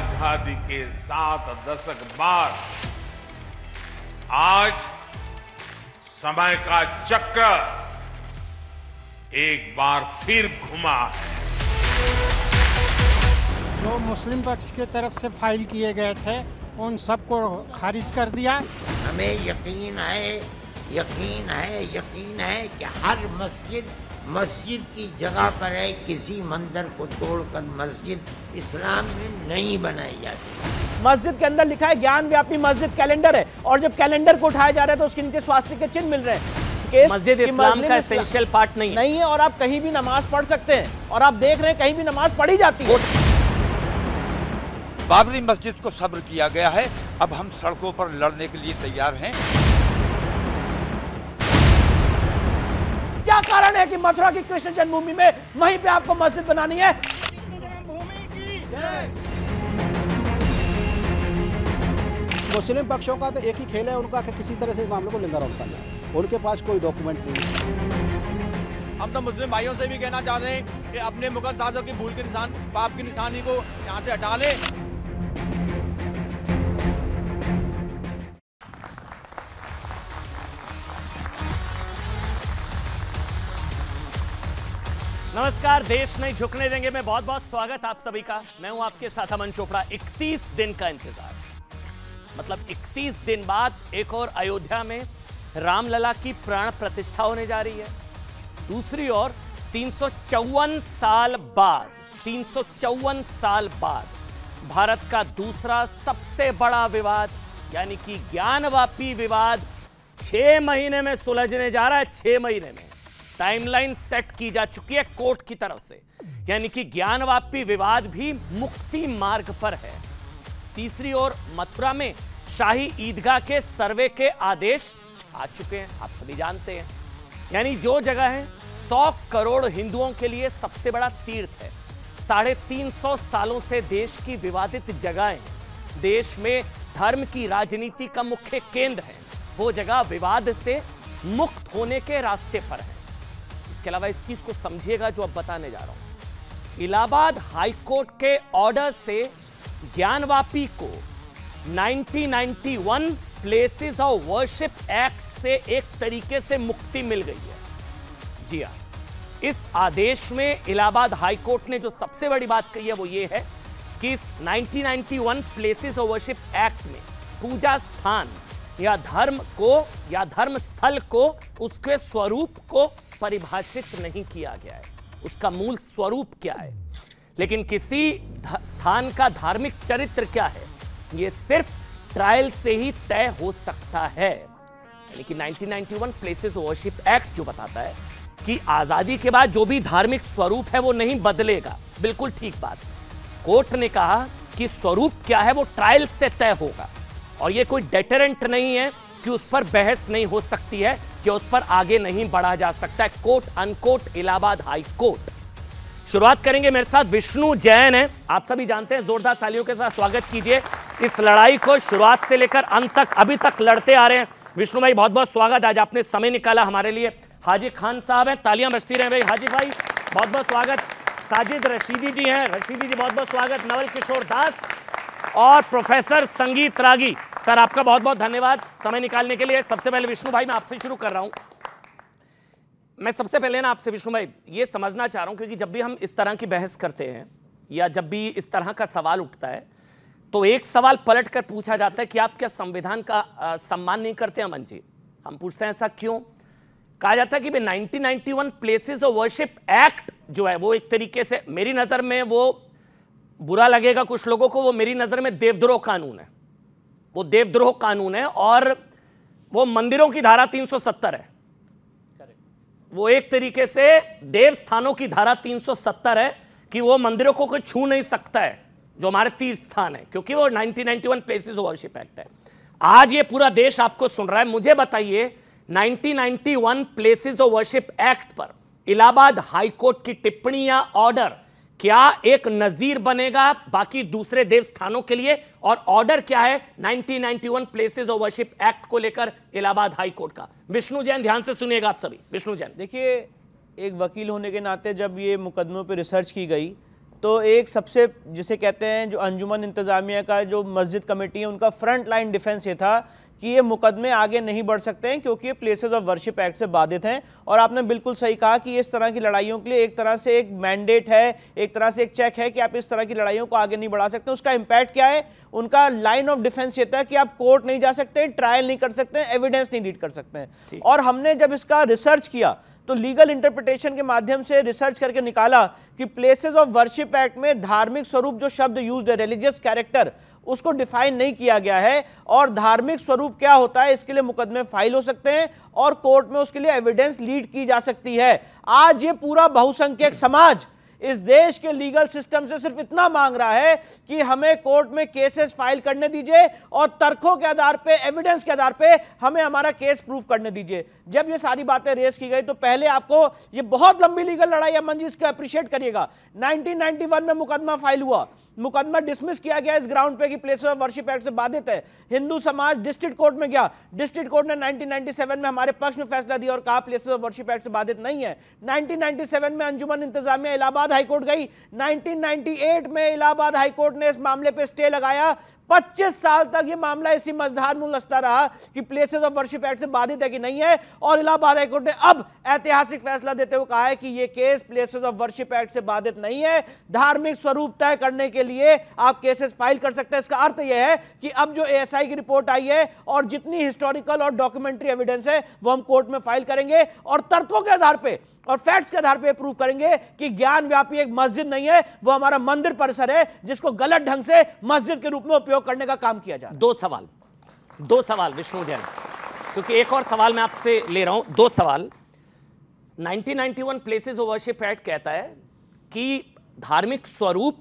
आजादी के सात दशक बाद आज समय का चक्कर एक बार फिर घुमा है जो मुस्लिम पक्ष के तरफ से फाइल किए गए थे उन सबको खारिज कर दिया हमें यकीन है यकीन है यकीन है कि हर मस्जिद मस्जिद की जगह पर है किसी मंदिर को तोड़कर मस्जिद इस्लाम में नहीं बनाई जाती मस्जिद के अंदर लिखा है ज्ञान व्यापी मस्जिद कैलेंडर है और जब कैलेंडर को उठाया जा रहा है तो उसके नीचे स्वास्थ्य के चिन्ह मिल रहे हैं मस्जिद इस्लाम का पार्ट नहीं है। नहीं है और आप कहीं भी नमाज पढ़ सकते हैं और आप देख रहे हैं कहीं भी नमाज पढ़ी जाती है बाबरी मस्जिद को सब्र किया गया है अब हम सड़कों पर लड़ने के लिए तैयार हैं हैं कि मथुरा की कृष्ण जन्मभूमि में वहीं पे आपको मस्जिद बनानी है मुस्लिम पक्षों का तो एक ही खेल है उनका कि किसी तरह से मामले को लिंगारोन करना है उनके पास कोई डॉक्यूमेंट नहीं हम तो मुस्लिम भाइयों से भी कहना चाहते हैं कि अपने मुगल साजों की भूल के निशान पाप की निशानी को यहाँ से हटा लें नमस्कार देश नहीं झुकने देंगे मैं बहुत बहुत स्वागत आप सभी का मैं हूं आपके साथ अमन चोपड़ा 31 दिन का इंतजार मतलब 31 दिन बाद एक और अयोध्या में रामलला की प्राण प्रतिष्ठा होने जा रही है दूसरी ओर तीन साल बाद तीन साल बाद भारत का दूसरा सबसे बड़ा विवाद यानी कि ज्ञानवापी विवाद छह महीने में सुलझने जा रहा है छह महीने में टाइमलाइन सेट की जा चुकी है कोर्ट की तरफ से यानी कि ज्ञानवापी विवाद भी मुक्ति मार्ग पर है तीसरी ओर मथुरा में शाही ईदगाह के सर्वे के आदेश आ चुके हैं आप सभी जानते हैं यानी जो जगह है सौ करोड़ हिंदुओं के लिए सबसे बड़ा तीर्थ है साढ़े तीन सौ सालों से देश की विवादित जगहें देश में धर्म की राजनीति का मुख्य केंद्र है वो जगह विवाद से मुक्त होने के रास्ते पर है इसके अलावा इस चीज को समझिएगा जो अब बताने जा रहा हूं इलाहाबाद हाईकोर्ट के ऑर्डर से ज्ञानवापी को 1991 प्लेसेस ऑफ वर्शिप एक्ट से एक तरीके से मुक्ति मिल गई है जी हाँ इस आदेश में इलाहाबाद हाईकोर्ट ने जो सबसे बड़ी बात कही है वो ये है कि इस 1991 प्लेसेस ऑफ वर्शिप एक्ट में पूजा स्थान या धर्म को या धर्म स्थल को उसके स्वरूप को परिभाषित नहीं किया गया है उसका मूल स्वरूप क्या है लेकिन किसी स्थान का धार्मिक चरित्र क्या है यह सिर्फ ट्रायल से ही तय हो सकता है यानी कि 1991 प्लेसेस ओवरशिप एक्ट जो बताता है कि आजादी के बाद जो भी धार्मिक स्वरूप है वो नहीं बदलेगा बिल्कुल ठीक बात कोर्ट ने कहा कि स्वरूप क्या है वो ट्रायल से तय होगा और ये कोई डेटरेंट नहीं है कि उस पर बहस नहीं हो सकती है कि उस पर आगे नहीं बढ़ा जा सकता है कोर्ट अनकोर्ट इलाहाबाद हाई कोर्ट शुरुआत करेंगे मेरे साथ विष्णु जैन है आप सभी जानते हैं जोरदार तालियों के साथ स्वागत कीजिए इस लड़ाई को शुरुआत से लेकर अंत तक अभी तक लड़ते आ रहे हैं विष्णु भाई बहुत बहुत स्वागत आज आपने समय निकाला हमारे लिए हाजी खान साहब हैं तालियां बजती रहे भाई हाजी भाई बहुत बहुत स्वागत साजिद रशीदी जी हैं रशीदी जी बहुत बहुत स्वागत नवल किशोर दास और प्रोफेसर संगीत रागी सर आपका बहुत बहुत धन्यवाद समय निकालने के लिए सबसे पहले विष्णु भाई मैं आपसे शुरू कर रहा हूं मैं सबसे पहले ना आपसे विष्णु भाई ये समझना चाह रहा हूं क्योंकि जब भी हम इस तरह की बहस करते हैं या जब भी इस तरह का सवाल उठता है तो एक सवाल पलट कर पूछा जाता है कि आप क्या संविधान का आ, सम्मान नहीं करते अमन जी हम पूछते हैं ऐसा क्यों कहा जाता है कि भाई 1991 प्लेसेस ऑफ वर्शिप एक्ट जो है वो एक तरीके से मेरी नज़र में वो बुरा लगेगा कुछ लोगों को वो मेरी नज़र में देवद्रोह कानून है वो देवद्रोह कानून है और वो मंदिरों की धारा 370 है वो एक तरीके से देव स्थानों की धारा 370 है कि वो मंदिरों को कोई छू नहीं सकता है जो हमारे तीर्थ स्थान है क्योंकि वो 1991 प्लेसेस वर्शिप एक्ट है आज ये पूरा देश आपको सुन रहा है मुझे बताइए 1991 प्लेसेस ऑफ वर्शिप एक्ट पर इलाहाबाद हाईकोर्ट की टिप्पणी या ऑर्डर क्या एक नजीर बनेगा बाकी दूसरे देवस्थानों के लिए और ऑर्डर क्या है 1991 प्लेसेस ऑफ वर्शिप एक्ट को लेकर इलाहाबाद हाई कोर्ट का विष्णु जैन ध्यान से सुनिएगा आप सभी विष्णु जैन देखिए एक वकील होने के नाते जब ये मुकदमों पर रिसर्च की गई तो एक सबसे जिसे कहते हैं जो अंजुमन इंतज़ामिया का जो मस्जिद कमेटी है उनका फ्रंट लाइन डिफेंस ये था कि ये मुकदमे आगे नहीं बढ़ सकते हैं क्योंकि ये प्लेसेज ऑफ वर्शिप एक्ट से बाधित हैं और आपने बिल्कुल सही कहा कि इस तरह की लड़ाइयों के लिए एक तरह से एक मैंडेट है एक तरह से एक चेक है कि आप इस तरह की लड़ाइयों को आगे नहीं बढ़ा सकते उसका इम्पैक्ट क्या है उनका लाइन ऑफ डिफेंस ये था कि आप कोर्ट नहीं जा सकते ट्रायल नहीं कर सकते एविडेंस नहीं लीड कर सकते और हमने जब इसका रिसर्च किया तो लीगल इंटरप्रिटेशन के माध्यम से रिसर्च करके निकाला कि प्लेसेस ऑफ वर्शिप एक्ट में धार्मिक स्वरूप जो शब्द यूज है रिलीजियस कैरेक्टर उसको डिफाइन नहीं किया गया है और धार्मिक स्वरूप क्या होता है इसके लिए मुकदमे फाइल हो सकते हैं और कोर्ट में उसके लिए एविडेंस लीड की जा सकती है आज ये पूरा बहुसंख्यक समाज इस देश के लीगल सिस्टम से सिर्फ इतना मांग रहा है कि हमें कोर्ट में केसेस फाइल करने दीजिए और तर्कों के आधार पे एविडेंस के आधार पे हमें हमारा केस प्रूफ करने दीजिए जब ये सारी बातें रेस की गई तो पहले आपको ये बहुत लंबी लीगल लड़ाई अमन जी इसको अप्रिशिएट करिएगा 1991 में मुकदमा फाइल हुआ मुकदमा डिसमिस किया गया इस ग्राउंड पे कि प्लेस ऑफ वर्शिप एक्ट से बाधित है हिंदू समाज डिस्ट्रिक्ट कोर्ट में गया डिस्ट्रिक्ट कोर्ट ने 1997 में हमारे पक्ष में फैसला दिया और कहा प्लेस ऑफ वर्शिप एक्ट से बाधित नहीं है 1997 में अंजुमन इंतजामिया इलाहाबाद हाईकोर्ट गई 1998 में इलाहाबाद हाईकोर्ट ने इस मामले पर स्टे लगाया 25 साल तक ये मामला इसी मजधार में उलझता रहा कि प्लेसेस ऑफ वर्शिप एक्ट से बाधित है कि नहीं है और इलाहाबाद हाईकोर्ट ने अब ऐतिहासिक फैसला देते हुए कहा है कि ये case places of worship act से बाधित नहीं है धार्मिक स्वरूप तय करने के लिए आप केसेस फाइल कर सकते हैं इसका अर्थ यह है कि अब जो ए की रिपोर्ट आई है और जितनी हिस्टोरिकल और डॉक्यूमेंट्री एविडेंस है वो हम कोर्ट में फाइल करेंगे और तर्कों के आधार पर और फैक्ट्स के आधार पर प्रूव करेंगे कि ज्ञान व्यापी एक मस्जिद नहीं है वो हमारा मंदिर परिसर है जिसको गलत ढंग से मस्जिद के रूप में उपयोग करने का काम किया जाए दो सवाल दो सवाल विष्णु जैन क्योंकि एक और सवाल मैं आपसे ले रहा हूं दो सवाल 1991 प्लेसेस ऑफ वर्शिप एक्ट कहता है कि धार्मिक स्वरूप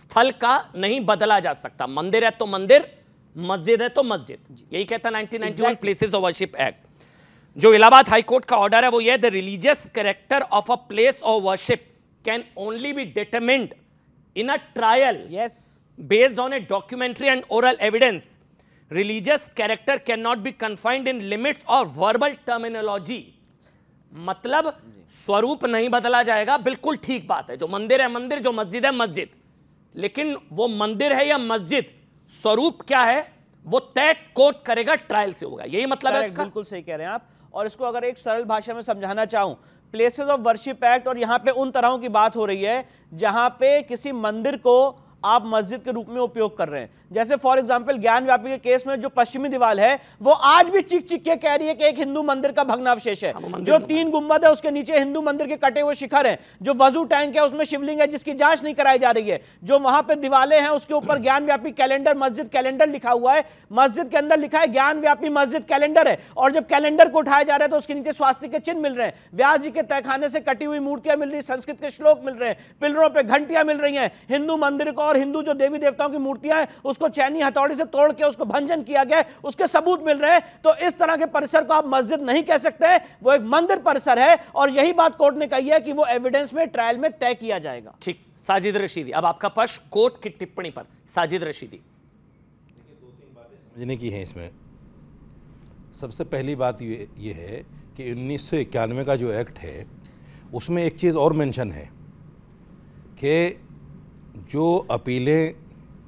स्थल का नहीं बदला जा सकता मंदिर है तो मंदिर मस्जिद है तो मस्जिद यही कहता 1991 प्लेसेस ऑफ वर्शिप एक्ट जो इलाहाबाद हाईकोर्ट का ऑर्डर है वो ये the religious character of a place of worship can only be determined in a trial yes on a documentary and oral evidence religious character can not be confined in limits और verbal terminology मतलब स्वरूप नहीं बदला जाएगा बिल्कुल ठीक बात है जो मंदिर है मंदिर जो मस्जिद है मस्जिद लेकिन वो मंदिर है या मस्जिद स्वरूप क्या है वो तय कोर्ट करेगा ट्रायल से होगा यही मतलब है इसका बिल्कुल सही कह रहे हैं आप और इसको अगर एक सरल भाषा में समझाना चाहूं प्लेसेस ऑफ वर्शिप एक्ट और यहाँ पे उन तरहों की बात हो रही है जहां पे किसी मंदिर को आप मस्जिद के रूप में उपयोग कर रहे हैं जैसे फॉर एग्जाम्पल ज्ञान व्यापी के केस में जो पश्चिमी दीवाल है वो आज भी चिक चिक के कह रही है कि एक हिंदू मंदिर का भग्नावशेष है हाँ, जो तीन गुम्बद है उसके नीचे हिंदू मंदिर के कटे हुए शिखर है जो वजू टैंक है उसमें शिवलिंग है जिसकी जांच नहीं कराई जा रही है जो वहां पर दिवाले हैं उसके ऊपर ज्ञान कैलेंडर मस्जिद कैलेंडर लिखा हुआ है मस्जिद के अंदर लिखा है ज्ञान मस्जिद कैलेंडर है और जब कैलेंडर को उठाया जा रहा है तो उसके नीचे स्वास्थ्य के चिन्ह मिल रहे हैं व्यास जी के तहखाने से कटी हुई मूर्तियां मिल रही संस्कृत के श्लोक मिल रहे हैं पिलरों पर घंटियां मिल रही है हिंदू मंदिर को और हिंदू जो देवी देवताओं की मूर्तियां हैं उसको चैनी हथौड़ी से तोड़ के उसको भंजन किया गया उसके सबूत मिल रहे हैं तो इस तरह के परिसर को आप मस्जिद नहीं कह सकते वो एक मंदिर परिसर है और यही बात कोर्ट ने कही है कि वो एविडेंस में ट्रायल में तय किया जाएगा ठीक साजिद रशीदी अब आपका पक्ष कोर्ट की टिप्पणी पर साजिद रशीदी समझने की है इसमें सबसे पहली बात ये ये है कि उन्नीस का जो एक्ट है उसमें एक चीज़ और मेंशन है कि जो अपीलें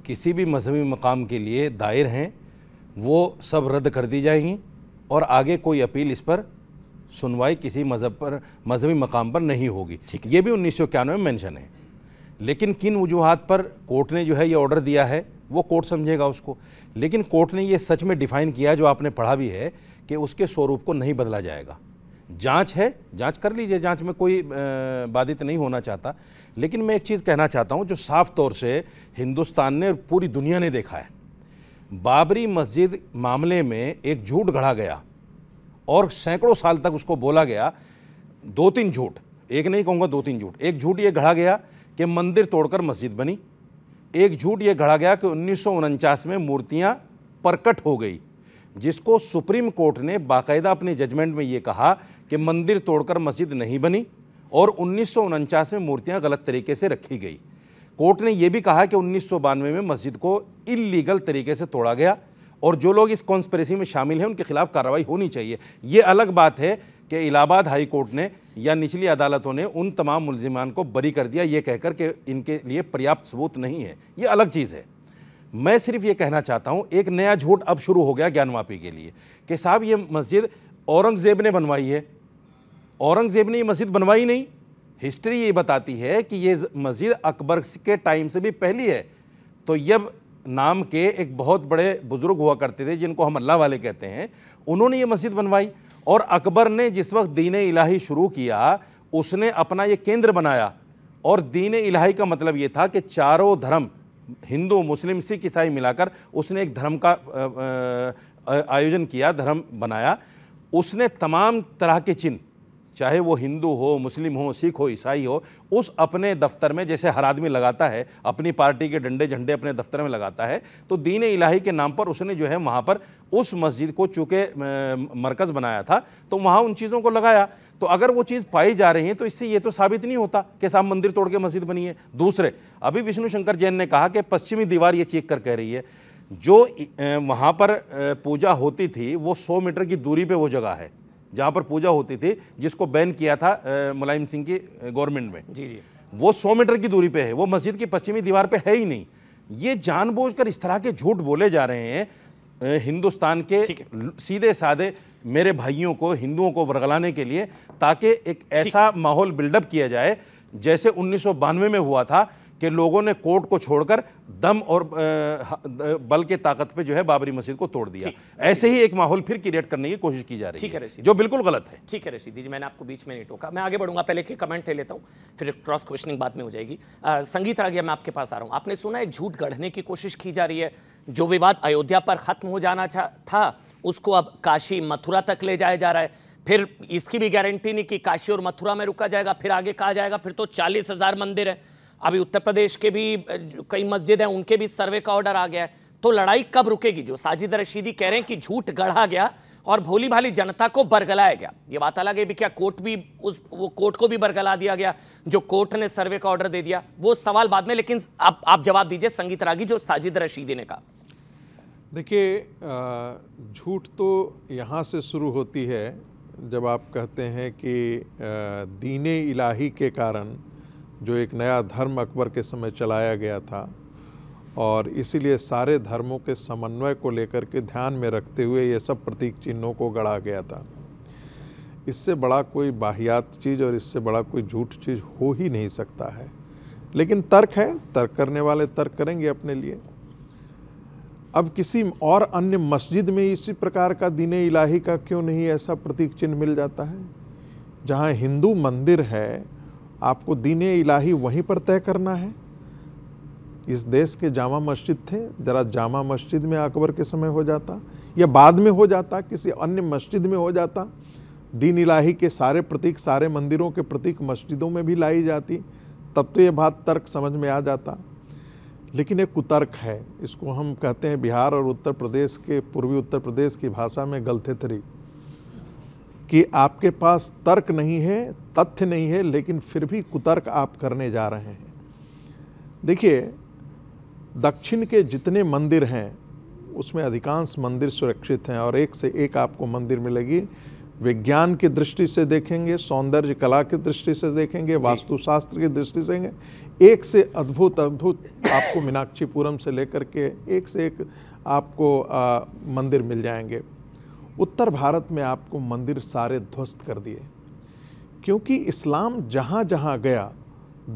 किसी भी मजहबी मकाम के लिए दायर हैं वो सब रद्द कर दी जाएंगी और आगे कोई अपील इस पर सुनवाई किसी मजहब पर मजहबी मकाम पर नहीं होगी ये भी उन्नीस सौ इक्यानवे में मैंशन है लेकिन किन वजूहत पर कोर्ट ने जो है ये ऑर्डर दिया है वो कोर्ट समझेगा उसको लेकिन कोर्ट ने ये सच में डिफाइन किया जो आपने पढ़ा भी है कि उसके स्वरूप को नहीं बदला जाएगा जांच है जांच कर लीजिए जांच में कोई बाधित नहीं होना चाहता लेकिन मैं एक चीज़ कहना चाहता हूँ जो साफ तौर से हिंदुस्तान ने और पूरी दुनिया ने देखा है बाबरी मस्जिद मामले में एक झूठ गढ़ा गया और सैकड़ों साल तक उसको बोला गया दो तीन झूठ एक नहीं कहूँगा दो तीन झूठ एक झूठ ये गढ़ा गया कि मंदिर तोड़कर मस्जिद बनी एक झूठ ये गढ़ा गया कि उन्नीस में मूर्तियाँ प्रकट हो गई जिसको सुप्रीम कोर्ट ने बाकायदा अपने जजमेंट में ये कहा कि मंदिर तोड़कर मस्जिद नहीं बनी और उन्नीस में मूर्तियां गलत तरीके से रखी गई कोर्ट ने यह भी कहा कि उन्नीस में मस्जिद को इलीगल तरीके से तोड़ा गया और जो लोग इस कॉन्स्परेसी में शामिल हैं उनके खिलाफ कार्रवाई होनी चाहिए ये अलग बात है कि इलाहाबाद हाई कोर्ट ने या निचली अदालतों ने उन तमाम मुलजिमान को बरी कर दिया ये कहकर के इनके लिए पर्याप्त सबूत नहीं है ये अलग चीज़ है मैं सिर्फ ये कहना चाहता हूँ एक नया झूठ अब शुरू हो गया ज्ञानवापी के लिए कि साहब ये मस्जिद औरंगज़ेब ने बनवाई है औरंगज़ेब ने ये मस्जिद बनवाई नहीं हिस्ट्री ये बताती है कि ये मस्जिद अकबर के टाइम से भी पहली है तो यब नाम के एक बहुत बड़े बुज़ुर्ग हुआ करते थे जिनको हम अल्लाह वाले कहते हैं उन्होंने ये मस्जिद बनवाई और अकबर ने जिस वक्त दीन इलाही शुरू किया उसने अपना ये केंद्र बनाया और दीन इलाही का मतलब ये था कि चारों धर्म हिंदू मुस्लिम सिख ईसाई मिलाकर उसने एक धर्म का आयोजन किया धर्म बनाया उसने तमाम तरह के चिन्ह चाहे वो हिंदू हो मुस्लिम हो सिख हो ईसाई हो उस अपने दफ्तर में जैसे हर आदमी लगाता है अपनी पार्टी के डंडे झंडे अपने दफ्तर में लगाता है तो दीन इलाही के नाम पर उसने जो है वहाँ पर उस मस्जिद को चूँकि मरकज़ बनाया था तो वहाँ उन चीज़ों को लगाया तो अगर वो चीज़ पाई जा रही है तो इससे ये तो साबित नहीं होता कि साहब मंदिर तोड़ के मस्जिद बनी है दूसरे अभी विष्णु शंकर जैन ने कहा कि पश्चिमी दीवार ये चेक कर कह रही है जो वहाँ पर पूजा होती थी वो सौ मीटर की दूरी पर वो जगह है जहाँ पर पूजा होती थी जिसको बैन किया था मुलायम सिंह की गवर्नमेंट में जी जी वो सौ मीटर की दूरी पे है वो मस्जिद की पश्चिमी दीवार पे है ही नहीं ये जानबूझकर इस तरह के झूठ बोले जा रहे हैं हिंदुस्तान के सीधे साधे मेरे भाइयों को हिंदुओं को वर्गलाने के लिए ताकि एक ऐसा माहौल बिल्डअप किया जाए जैसे उन्नीस में हुआ था कि लोगों ने कोर्ट को छोड़कर दम और बल के ताकत पे जो है बाबरी मस्जिद को तोड़ दिया ऐसे ही एक माहौल फिर क्रिएट करने की कोशिश की जा रही है जो बिल्कुल गलत है ठीक है रशीदी जी मैंने आपको बीच में नहीं टोका मैं आगे बढ़ूंगा पहले के कमेंट ले लेता हूँ फिर क्रॉस क्वेश्चनिंग बाद में हो जाएगी संगीत आ गया मैं आपके पास आ रहा हूँ आपने सुना एक झूठ गढ़ने की कोशिश की जा रही है जो विवाद अयोध्या पर खत्म हो जाना था उसको अब काशी मथुरा तक ले जाया जा रहा है फिर इसकी भी गारंटी नहीं कि काशी और मथुरा में रुका जाएगा फिर आगे कहा जाएगा फिर तो चालीस हजार मंदिर है अभी उत्तर प्रदेश के भी कई मस्जिद हैं उनके भी सर्वे का ऑर्डर आ गया है तो लड़ाई कब रुकेगी जो साजिद रशीदी कह रहे हैं कि झूठ गढ़ा गया और भोली भाली जनता को बरगलाया गया ये बात अलग है भी क्या कोर्ट भी उस वो कोर्ट को भी बरगला दिया गया जो कोर्ट ने सर्वे का ऑर्डर दे दिया वो सवाल बाद में लेकिन आप आप जवाब दीजिए संगीत रागी जो साजिद रशीदी ने कहा देखिए झूठ तो यहाँ से शुरू होती है जब आप कहते हैं कि दीने इलाही के कारण जो एक नया धर्म अकबर के समय चलाया गया था और इसीलिए सारे धर्मों के समन्वय को लेकर के ध्यान में रखते हुए ये सब प्रतीक चिन्हों को गढ़ा गया था इससे बड़ा कोई बाहियात चीज़ और इससे बड़ा कोई झूठ चीज़ हो ही नहीं सकता है लेकिन तर्क है तर्क करने वाले तर्क करेंगे अपने लिए अब किसी और अन्य मस्जिद में इसी प्रकार का दीन इलाही का क्यों नहीं ऐसा प्रतीक चिन्ह मिल जाता है जहाँ हिंदू मंदिर है आपको दीन इलाही वहीं पर तय करना है इस देश के जामा मस्जिद थे ज़रा जामा मस्जिद में अकबर के समय हो जाता या बाद में हो जाता किसी अन्य मस्जिद में हो जाता दीन इलाही के सारे प्रतीक सारे मंदिरों के प्रतीक मस्जिदों में भी लाई जाती तब तो ये बात तर्क समझ में आ जाता लेकिन एक कुतर्क है इसको हम कहते हैं बिहार और उत्तर प्रदेश के पूर्वी उत्तर प्रदेश की भाषा में गलथेथरी कि आपके पास तर्क नहीं है तथ्य नहीं है लेकिन फिर भी कुतर्क आप करने जा रहे हैं देखिए दक्षिण के जितने मंदिर हैं उसमें अधिकांश मंदिर सुरक्षित हैं और एक से एक आपको मंदिर मिलेगी विज्ञान की दृष्टि से देखेंगे सौंदर्य कला की दृष्टि से देखेंगे वास्तुशास्त्र की दृष्टि से देखेंगे एक से अद्भुत अद्भुत आपको मीनाक्षीपुरम से लेकर के एक से एक आपको आ, मंदिर मिल जाएंगे उत्तर भारत में आपको मंदिर सारे ध्वस्त कर दिए क्योंकि इस्लाम जहाँ जहाँ गया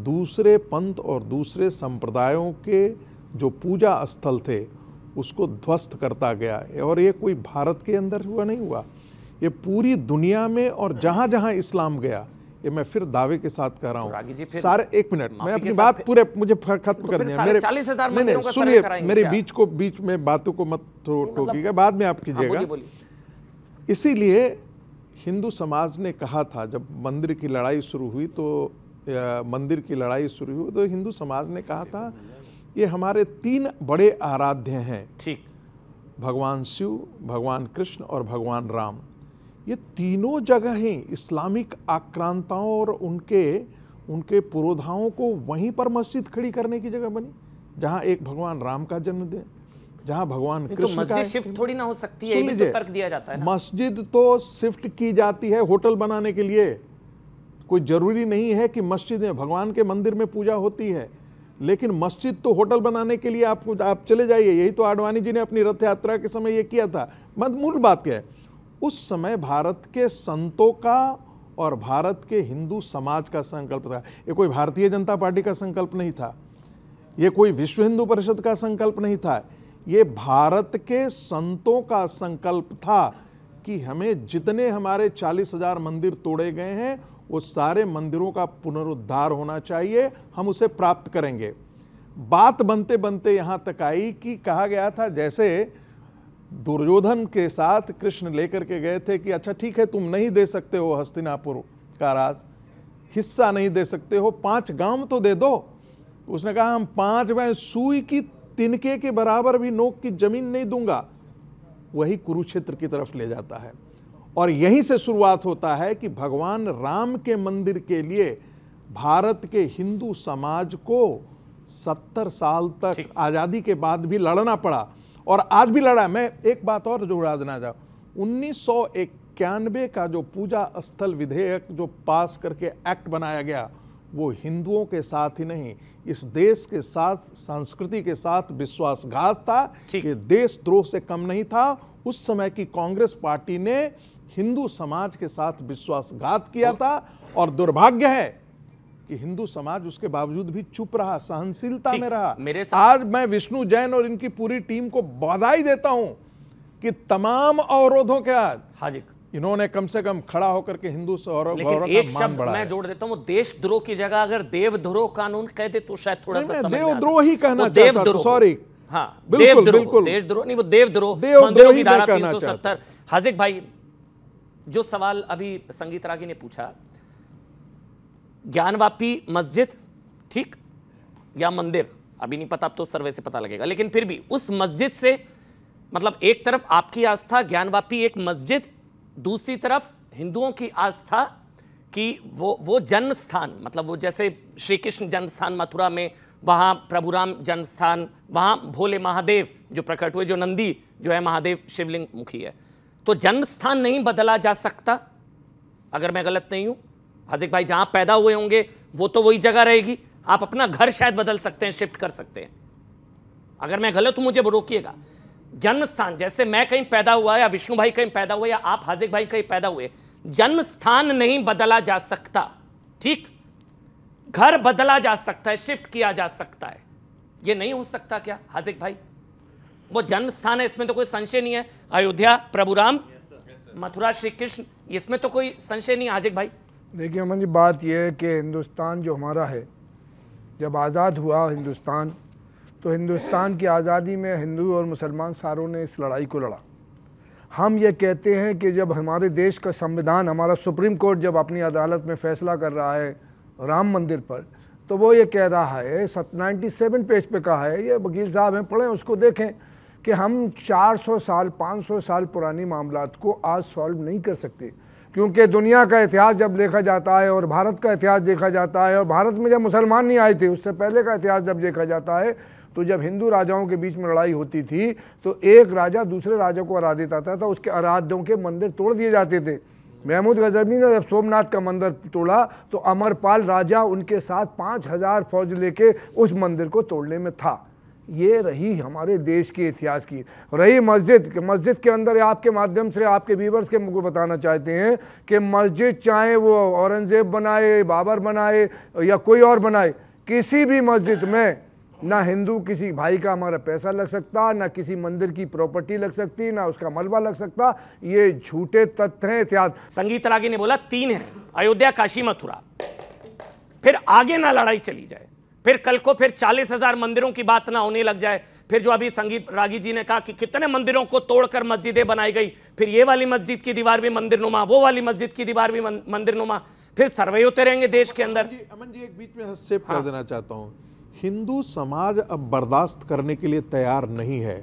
दूसरे पंथ और दूसरे संप्रदायों के जो पूजा स्थल थे उसको ध्वस्त करता गया और ये कोई भारत के अंदर हुआ नहीं हुआ ये पूरी दुनिया में और जहाँ जहाँ इस्लाम गया ये मैं फिर दावे के साथ कह रहा हूँ सारे एक मिनट मैं अपनी बात पूरे मुझे खत्म तो करनी है मेरे सुनिए मेरे बीच को बीच में बातों को मत मतलब टोकीगा बाद में आप हाँ, कीजिएगा इसीलिए हिंदू समाज ने कहा था जब मंदिर की लड़ाई शुरू हुई तो मंदिर की लड़ाई शुरू हुई तो हिंदू समाज ने कहा था ये हमारे तीन बड़े आराध्य हैं ठीक भगवान शिव भगवान कृष्ण और भगवान राम ये तीनों जगहें इस्लामिक आक्रांताओं और उनके उनके पुरोधाओं को वहीं पर मस्जिद खड़ी करने की जगह बनी जहां एक भगवान राम का जन्मदिन जहाँ भगवान तो कृष्ण तो मस्जिद शिफ्ट थोड़ी ना हो सकती है तो तर्क दिया जाता है मस्जिद तो शिफ्ट की जाती है होटल बनाने के लिए कोई जरूरी नहीं है कि मस्जिद में भगवान के मंदिर में पूजा होती है लेकिन मस्जिद तो होटल बनाने के लिए आप आप चले जाइए यही तो आडवाणी जी ने अपनी रथ यात्रा के समय ये किया था मत मूल बात क्या है उस समय भारत के संतों का और भारत के हिंदू समाज का संकल्प था ये कोई भारतीय जनता पार्टी का संकल्प नहीं था ये कोई विश्व हिंदू परिषद का संकल्प नहीं था ये भारत के संतों का संकल्प था कि हमें जितने हमारे चालीस हजार मंदिर तोड़े गए हैं वो सारे मंदिरों का पुनरुद्धार होना चाहिए हम उसे प्राप्त करेंगे बात बनते बनते यहाँ तक आई कि कहा गया था जैसे दुर्योधन के साथ कृष्ण लेकर के गए थे कि अच्छा ठीक है तुम नहीं दे सकते हो हस्तिनापुर का राज हिस्सा नहीं दे सकते हो पांच गांव तो दे दो उसने कहा हम पांच में सुई की तिनके के बराबर भी नोक की जमीन नहीं दूंगा वही कुरुक्षेत्र की तरफ ले जाता है और यहीं से शुरुआत होता है कि भगवान राम के मंदिर के लिए भारत के हिंदू समाज को सत्तर साल तक आज़ादी के बाद भी लड़ना पड़ा और आज भी लड़ा मैं एक बात और जोड़ा देना चाहूँ उन्नीस का जो पूजा स्थल विधेयक जो पास करके एक्ट बनाया गया वो हिंदुओं के साथ ही नहीं इस देश के साथ संस्कृति के साथ विश्वासघात था देश द्रोह से कम नहीं था उस समय की कांग्रेस पार्टी ने हिंदू समाज के साथ विश्वासघात किया था और दुर्भाग्य है कि हिंदू समाज उसके बावजूद भी चुप रहा सहनशीलता में रहा मेरे आज मैं विष्णु जैन और इनकी पूरी टीम को बधाई देता हूं कि तमाम अवरोधों के आज हाजिक इन्होंने कम से कम खड़ा होकर के हिंदू सौरव गौरव एक शब्द मैं जोड़ देता हूँ देशद्रोह की जगह अगर देवद्रोह कानून कह दे तो शायद थोड़ा सा देवद्रोह ही कहना तो देवद्रोह सॉरी हाँ देवद्रोह नहीं वो देवद्रोह देवद्रोह की धारा तीन सौ सत्तर भाई जो सवाल अभी संगीत रागी ने पूछा ज्ञानवापी मस्जिद ठीक या मंदिर अभी नहीं पता अब तो सर्वे से पता लगेगा लेकिन फिर भी उस मस्जिद से मतलब एक तरफ आपकी आस्था ज्ञानवापी एक मस्जिद दूसरी तरफ हिंदुओं की आस्था कि वो वो जन्म स्थान मतलब वो जैसे श्री कृष्ण जन्म स्थान मथुरा में वहाँ प्रभुराम जन्म स्थान वहाँ भोले महादेव जो प्रकट हुए जो नंदी जो है महादेव शिवलिंग मुखी है तो जन्म स्थान नहीं बदला जा सकता अगर मैं गलत नहीं हूँ हाजिक भाई जहाँ पैदा हुए होंगे वो तो वही जगह रहेगी आप अपना घर शायद बदल सकते हैं शिफ्ट कर सकते हैं अगर मैं गलत हूँ मुझे रोकिएगा जन्म स्थान जैसे मैं कहीं पैदा हुआ या विष्णु भाई कहीं पैदा हुआ या आप हाजिक भाई कहीं पैदा हुए जन्म स्थान नहीं बदला जा सकता ठीक घर बदला जा सकता है शिफ्ट किया जा सकता है ये नहीं हो सकता क्या हाजिक भाई वो जन्म स्थान है इसमें तो कोई संशय नहीं है अयोध्या प्रभु राम मथुरा श्री कृष्ण इसमें तो कोई संशय नहीं हाजिक भाई देखिए अमन जी बात यह है कि हिंदुस्तान जो हमारा है जब आज़ाद हुआ हिंदुस्तान तो हिंदुस्तान की आज़ादी में हिंदू और मुसलमान सारों ने इस लड़ाई को लड़ा हम ये कहते हैं कि जब हमारे देश का संविधान हमारा सुप्रीम कोर्ट जब अपनी अदालत में फैसला कर रहा है राम मंदिर पर तो वो ये कह रहा है सत नाइन्टी सेवन पेज पे कहा है ये वकील साहब हैं पढ़ें उसको देखें कि हम 400 साल 500 साल पुरानी मामला को आज सॉल्व नहीं कर सकते क्योंकि दुनिया का इतिहास जब देखा जाता है और भारत का इतिहास देखा जाता है और भारत में जब मुसलमान नहीं आए थे उससे पहले का इतिहास जब देखा जाता है तो जब हिंदू राजाओं के बीच में लड़ाई होती थी तो एक राजा दूसरे राजा को हरा देता था तो उसके आराध्यों के मंदिर तोड़ दिए जाते थे महमूद गजबी ने जब सोमनाथ का मंदिर तोड़ा तो अमरपाल राजा उनके साथ पाँच हज़ार फौज लेके उस मंदिर को तोड़ने में था ये रही हमारे देश के इतिहास की रही मस्जिद मस्जिद के अंदर आपके माध्यम से आपके व्यूवर्स के मुझको बताना चाहते हैं कि मस्जिद चाहे वो औरंगज़ेब बनाए बाबर बनाए या कोई और बनाए किसी भी मस्जिद में ना हिंदू किसी भाई का हमारा पैसा लग सकता ना किसी मंदिर की प्रॉपर्टी लग सकती ना उसका मलबा लग सकता ये झूठे तथ्य हैं इतिहास संगीत रागी ने बोला तीन है अयोध्या काशी मथुरा फिर आगे ना लड़ाई चली जाए फिर कल को फिर चालीस हजार मंदिरों की बात ना होने लग जाए फिर जो अभी संगीत रागी जी ने कहा कि कितने मंदिरों को तोड़कर मस्जिदें बनाई गई फिर ये वाली मस्जिद की दीवार भी मंदिर नुमा वो वाली मस्जिद की दीवार भी मंदिर नुमा फिर सर्वे होते रहेंगे देश के अंदर अमन जी, एक बीच में हस्तक्षेप हाँ। कर देना चाहता हूँ हिंदू समाज अब बर्दाश्त करने के लिए तैयार नहीं है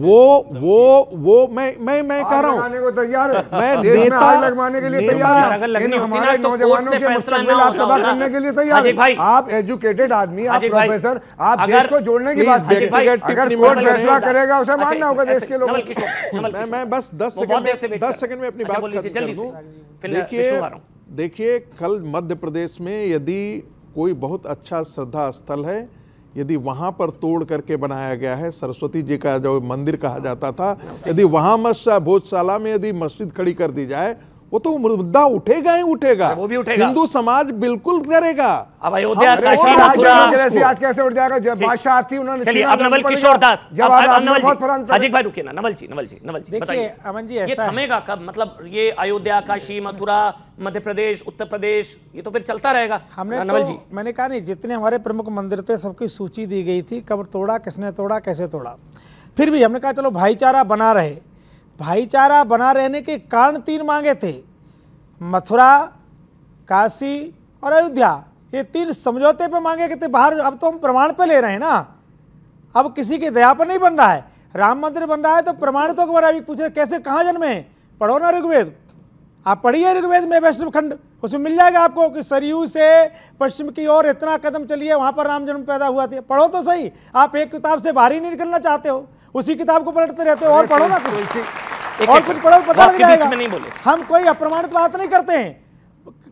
वो वो वो मैं मैं मैं कह रहा हूँ तैयार मैं नेता लगवाने के लिए तैयार हमारे तो नौजवानों के आप तबाह करने के लिए तैयार आप एजुकेटेड आदमी आप प्रोफेसर आप देश को जोड़ने की बात अगर कोर्ट फैसला करेगा उसे मानना होगा देश के लोग मैं बस दस सेकंड में दस सेकंड में अपनी अच्छा, बात देखिए देखिए कल मध्य प्रदेश में यदि कोई बहुत अच्छा श्रद्धा स्थल है यदि वहाँ पर तोड़ करके बनाया गया है सरस्वती जी का जो मंदिर कहा जाता था यदि वहाँ मस्जिद भोजशाला में यदि मस्जिद खड़ी कर दी जाए वो तो मुद्दा उठेगा ही उठेगा वो भी उठेगा हिंदू समाज बिल्कुल करेगा अब अयोध्या का आज कैसे उठ जाएगा जब बादशाह थी उन्होंने चलिए अब नवल किशोर दास जब नवल जी अजीत भाई रुकिए ना नवल जी नवल जी नवल जी देखिए अमन जी ऐसा थमेगा कब मतलब ये अयोध्या काशी मथुरा मध्य प्रदेश उत्तर प्रदेश ये तो फिर चलता रहेगा हमने तो नवल जी मैंने कहा नहीं जितने हमारे प्रमुख मंदिर थे सबकी सूची दी गई थी कब तोड़ा किसने तोड़ा कैसे तोड़ा फिर भी हमने कहा चलो भाईचारा बना रहे भाईचारा बना रहने के कारण तीन मांगे थे मथुरा काशी और अयोध्या ये तीन समझौते पे मांगे गए थे बाहर अब तो हम प्रमाण पे ले रहे हैं ना अब किसी की दया पर नहीं बन रहा है राम मंदिर बन रहा है तो प्रमाणितों तो बारे अभी पूछे कैसे कहाँ जन्मे पढ़ो ना ऋग्वेद आप पढ़िए ऋग्वेद में वैष्णव खंड उसमें मिल जाएगा आपको कि सरयू से पश्चिम की ओर इतना कदम चलिए वहाँ पर राम जन्म पैदा हुआ था पढ़ो तो सही आप एक किताब से बाहर ही नहीं निकलना चाहते हो उसी किताब को पलटते रहते हो और पढ़ो ना कुछ और कुछ पढ़ो तो पता लग जाएगा हम कोई अप्रमाणित बात नहीं करते हैं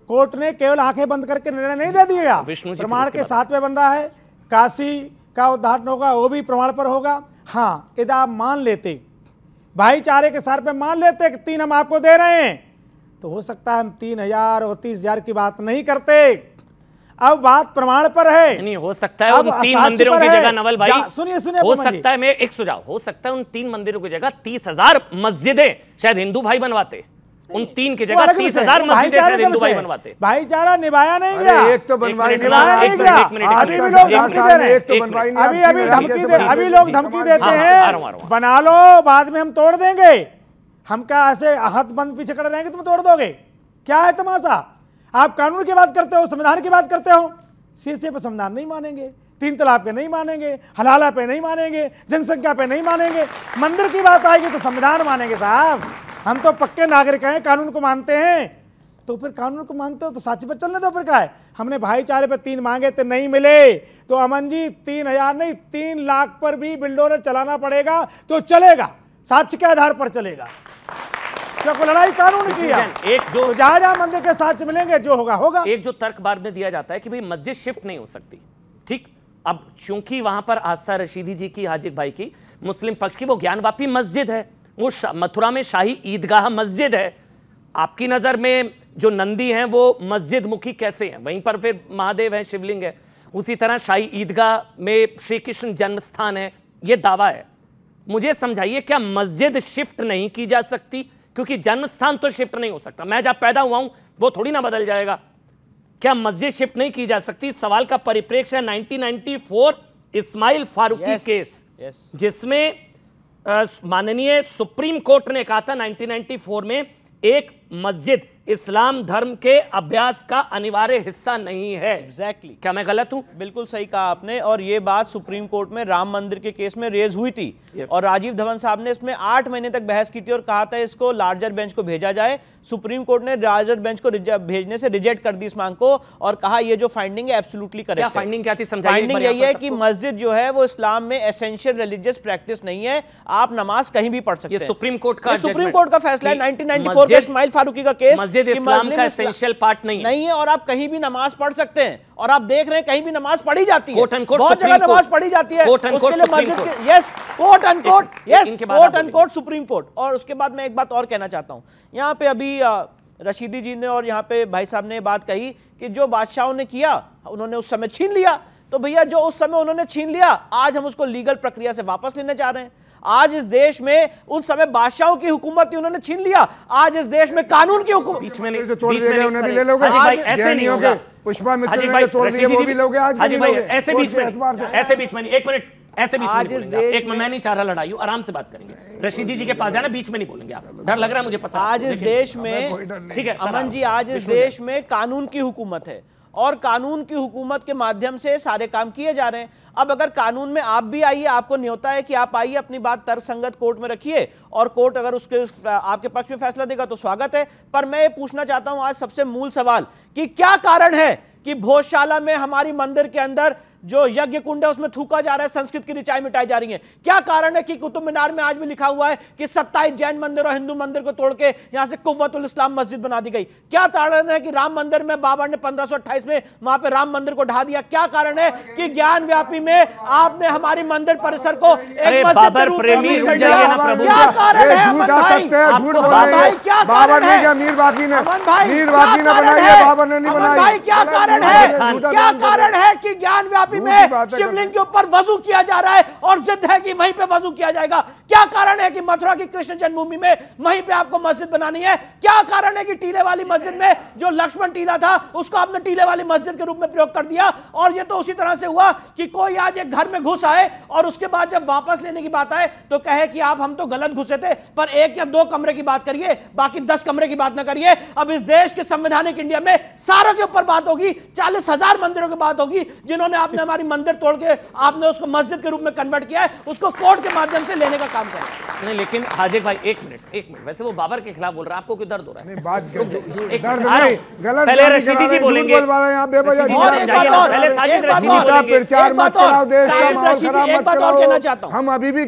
कोर्ट ने केवल आंखें बंद करके निर्णय नहीं दे दिया प्रमाण के साथ में बन रहा है काशी का उद्घाटन होगा वो भी प्रमाण पर होगा हाँ यदि आप मान लेते भाईचारे के सार में मान लेते कि तीन हम आपको दे रहे हैं तो हो सकता है हम तीन हजार और तीस हजार की बात नहीं करते अब बात प्रमाण पर है नहीं हो सकता है उन तीन मंदिरों की जगह नवल भाई सुनिए सुनिए हो सकता है मैं एक सुझाव हो सकता है उन तीन मंदिरों की जगह तीस हजार मस्जिदें शायद हिंदू भाई बनवाते उन तीन की जगह तीस हजार मस्जिदें भाई बनवाते भाईचारा निभाया नहीं गया एक तो अभी लोग धमकी देते हैं बना लो बाद में हम तोड़ देंगे हम क्या ऐसे हाथ बंद पीछे खड़े रहेंगे तुम तोड़ दोगे क्या है तमाशा आप कानून की बात करते हो संविधान की बात करते हो सीसे पर संविधान नहीं मानेंगे तीन तलाक पे नहीं मानेंगे हलाला पे नहीं मानेंगे जनसंख्या पे नहीं मानेंगे मंदिर की बात आएगी तो संविधान मानेंगे साहब हम तो पक्के नागरिक हैं कानून को मानते हैं तो फिर कानून को मानते हो तो साक्षी पर चलने दो फिर का है हमने भाईचारे पर तीन मांगे तो नहीं मिले तो अमन जी तीन हजार नहीं तीन लाख पर भी बिल्डोर चलाना पड़ेगा तो चलेगा साक्ष्य के आधार पर चलेगा क्योंकि लड़ाई कानून की है एक जो तो जहां जहां मंदिर के साथ मिलेंगे जो होगा होगा एक जो तर्क बाद में दिया जाता है कि भाई मस्जिद शिफ्ट नहीं हो सकती ठीक अब चूंकि वहां पर आस्था रशीदी जी की हाजिर भाई की मुस्लिम पक्ष की वो ज्ञानवापी मस्जिद है वो मथुरा में शाही ईदगाह मस्जिद है आपकी नज़र में जो नंदी हैं वो मस्जिद मुखी कैसे हैं वहीं पर फिर महादेव है शिवलिंग है उसी तरह शाही ईदगाह में श्री कृष्ण जन्म स्थान है ये दावा है मुझे समझाइए क्या मस्जिद शिफ्ट नहीं की जा सकती क्योंकि जन्म स्थान तो शिफ्ट नहीं हो सकता मैं जब पैदा हुआ हूं वो थोड़ी ना बदल जाएगा क्या मस्जिद शिफ्ट नहीं की जा सकती सवाल का परिप्रेक्ष्य है for Ismail Faruqui yes, case yes. जिसमें माननीय सुप्रीम कोर्ट ने कहा था 1994 में एक मस्जिद इस्लाम धर्म के अभ्यास का अनिवार्य हिस्सा नहीं है एग्जैक्टली exactly. क्या मैं गलत हूँ बिल्कुल सही कहा आपने और ये बात सुप्रीम कोर्ट में राम मंदिर के केस में रेज हुई थी yes. और राजीव धवन साहब ने इसमें आठ महीने तक बहस की थी और कहा था इसको लार्जर बेंच को भेजा जाए सुप्रीम कोर्ट ने लार्जर बेंच को भेजने से रिजेक्ट कर दी इस मांग को और कहा यह जो फाइंडिंग है एब्सोल्युटली करेक्ट फाइंडिंग क्या थी फाइंडिंग यही है कि मस्जिद जो है वो इस्लाम में एसेंशियल रिलीजियस प्रैक्टिस नहीं है आप नमाज कहीं भी पढ़ सकते सुप्रीम कोर्ट का सुप्रीम कोर्ट का फैसला है नाइनटीन नाइनटी फोर फारूकी का केस मस्जिद पार्ट नहीं है नहीं है और आप कहीं भी नमाज पढ़ सकते हैं और आप देख रहे हैं कहीं भी नमाज पढ़ी जाती है बहुत जगह नमाज पढ़ी जाती है उसके लिए मस्जिद यस कोर्ट अनकोर्ट यस कोर्ट अनकोर्ट सुप्रीम कोर्ट और उसके बाद मैं एक बात और कहना चाहता हूँ यहाँ पे अभी रशीदी जी ने और यहाँ पे भाई साहब ने बात कही कि जो बादशाहों ने किया उन्होंने उस समय छीन लिया तो भैया जो उस समय उन्होंने छीन लिया आज हम उसको लीगल प्रक्रिया से वापस लेने जा रहे हैं आज इस देश में उस समय बादशाहों की हुकूमत थी उन्होंने छीन लिया आज इस देश में कानून की हुकूमत बीच में नहीं एक मिनट देश में चाह रहा लड़ाई आराम से बात करेंगे रशीदी जी के पास बीच में नहीं बोलेंगे आप डर लग रहा है मुझे पता आज इस देश में ठीक है अमन जी आज इस देश में कानून की हुकूमत है और कानून की हुकूमत के माध्यम से सारे काम किए जा रहे हैं अब अगर कानून में आप भी आइए आपको न्योता है कि आप आइए अपनी बात तर्कसंगत कोर्ट में रखिए और कोर्ट अगर उसके आपके पक्ष में फैसला देगा तो स्वागत है पर मैं ये पूछना चाहता हूं आज सबसे मूल सवाल कि क्या कारण है कि भोजशाला में हमारी मंदिर के अंदर जो यज्ञ कुंड है उसमें थूका जा रहा है संस्कृत की रिचाई मिटाई जा रही है क्या कारण है कि कुतुब मीनार में आज भी लिखा हुआ है कि सत्ताईस जैन मंदिर और हिंदू मंदिर को तोड़ के यहां से कुवतुल इस्लाम मस्जिद बना दी गई क्या कारण है कि राम मंदिर में बाबा ने पंद्रह में वहां पर राम मंदिर को ढा दिया क्या कारण है कि ज्ञान व्यापी में आपने हमारी मंदिर परिसर को एक क्या कारण है कि ज्ञान व्यापी वापी में शिवलिंग के ऊपर वजू किया जा रहा है और जिद है कि वहीं पे वजू किया जाएगा क्या कारण है कि मथुरा की कृष्ण जन्मभूमि में वहीं पे आपको मस्जिद बनानी है क्या कारण है कि टीले वाली मस्जिद में जो लक्ष्मण टीला था उसको आपने टीले वाली मस्जिद के रूप में प्रयोग कर दिया और ये तो उसी तरह से हुआ कि कोई आज एक घर में घुस आए और उसके बाद जब वापस लेने की बात आए तो कहे कि आप हम तो गलत घुसे थे पर एक या दो कमरे की बात करिए बाकी दस कमरे की बात ना करिए अब इस देश के संवैधानिक इंडिया में सारों के ऊपर बात होगी चालीस हजार मंदिरों की बात होगी जिन्होंने आप आपने हमारी मंदिर तोड़ के आपने उसको मस्जिद के रूप में कन्वर्ट किया है उसको कोर्ट के माध्यम से लेने का काम करा नहीं लेकिन हाजिर भाई एक मिनट एक मिनट वैसे वो बाबर के खिलाफ बोल रहा है आपको क्यों दर्द हो रहा है बात हम अभी भी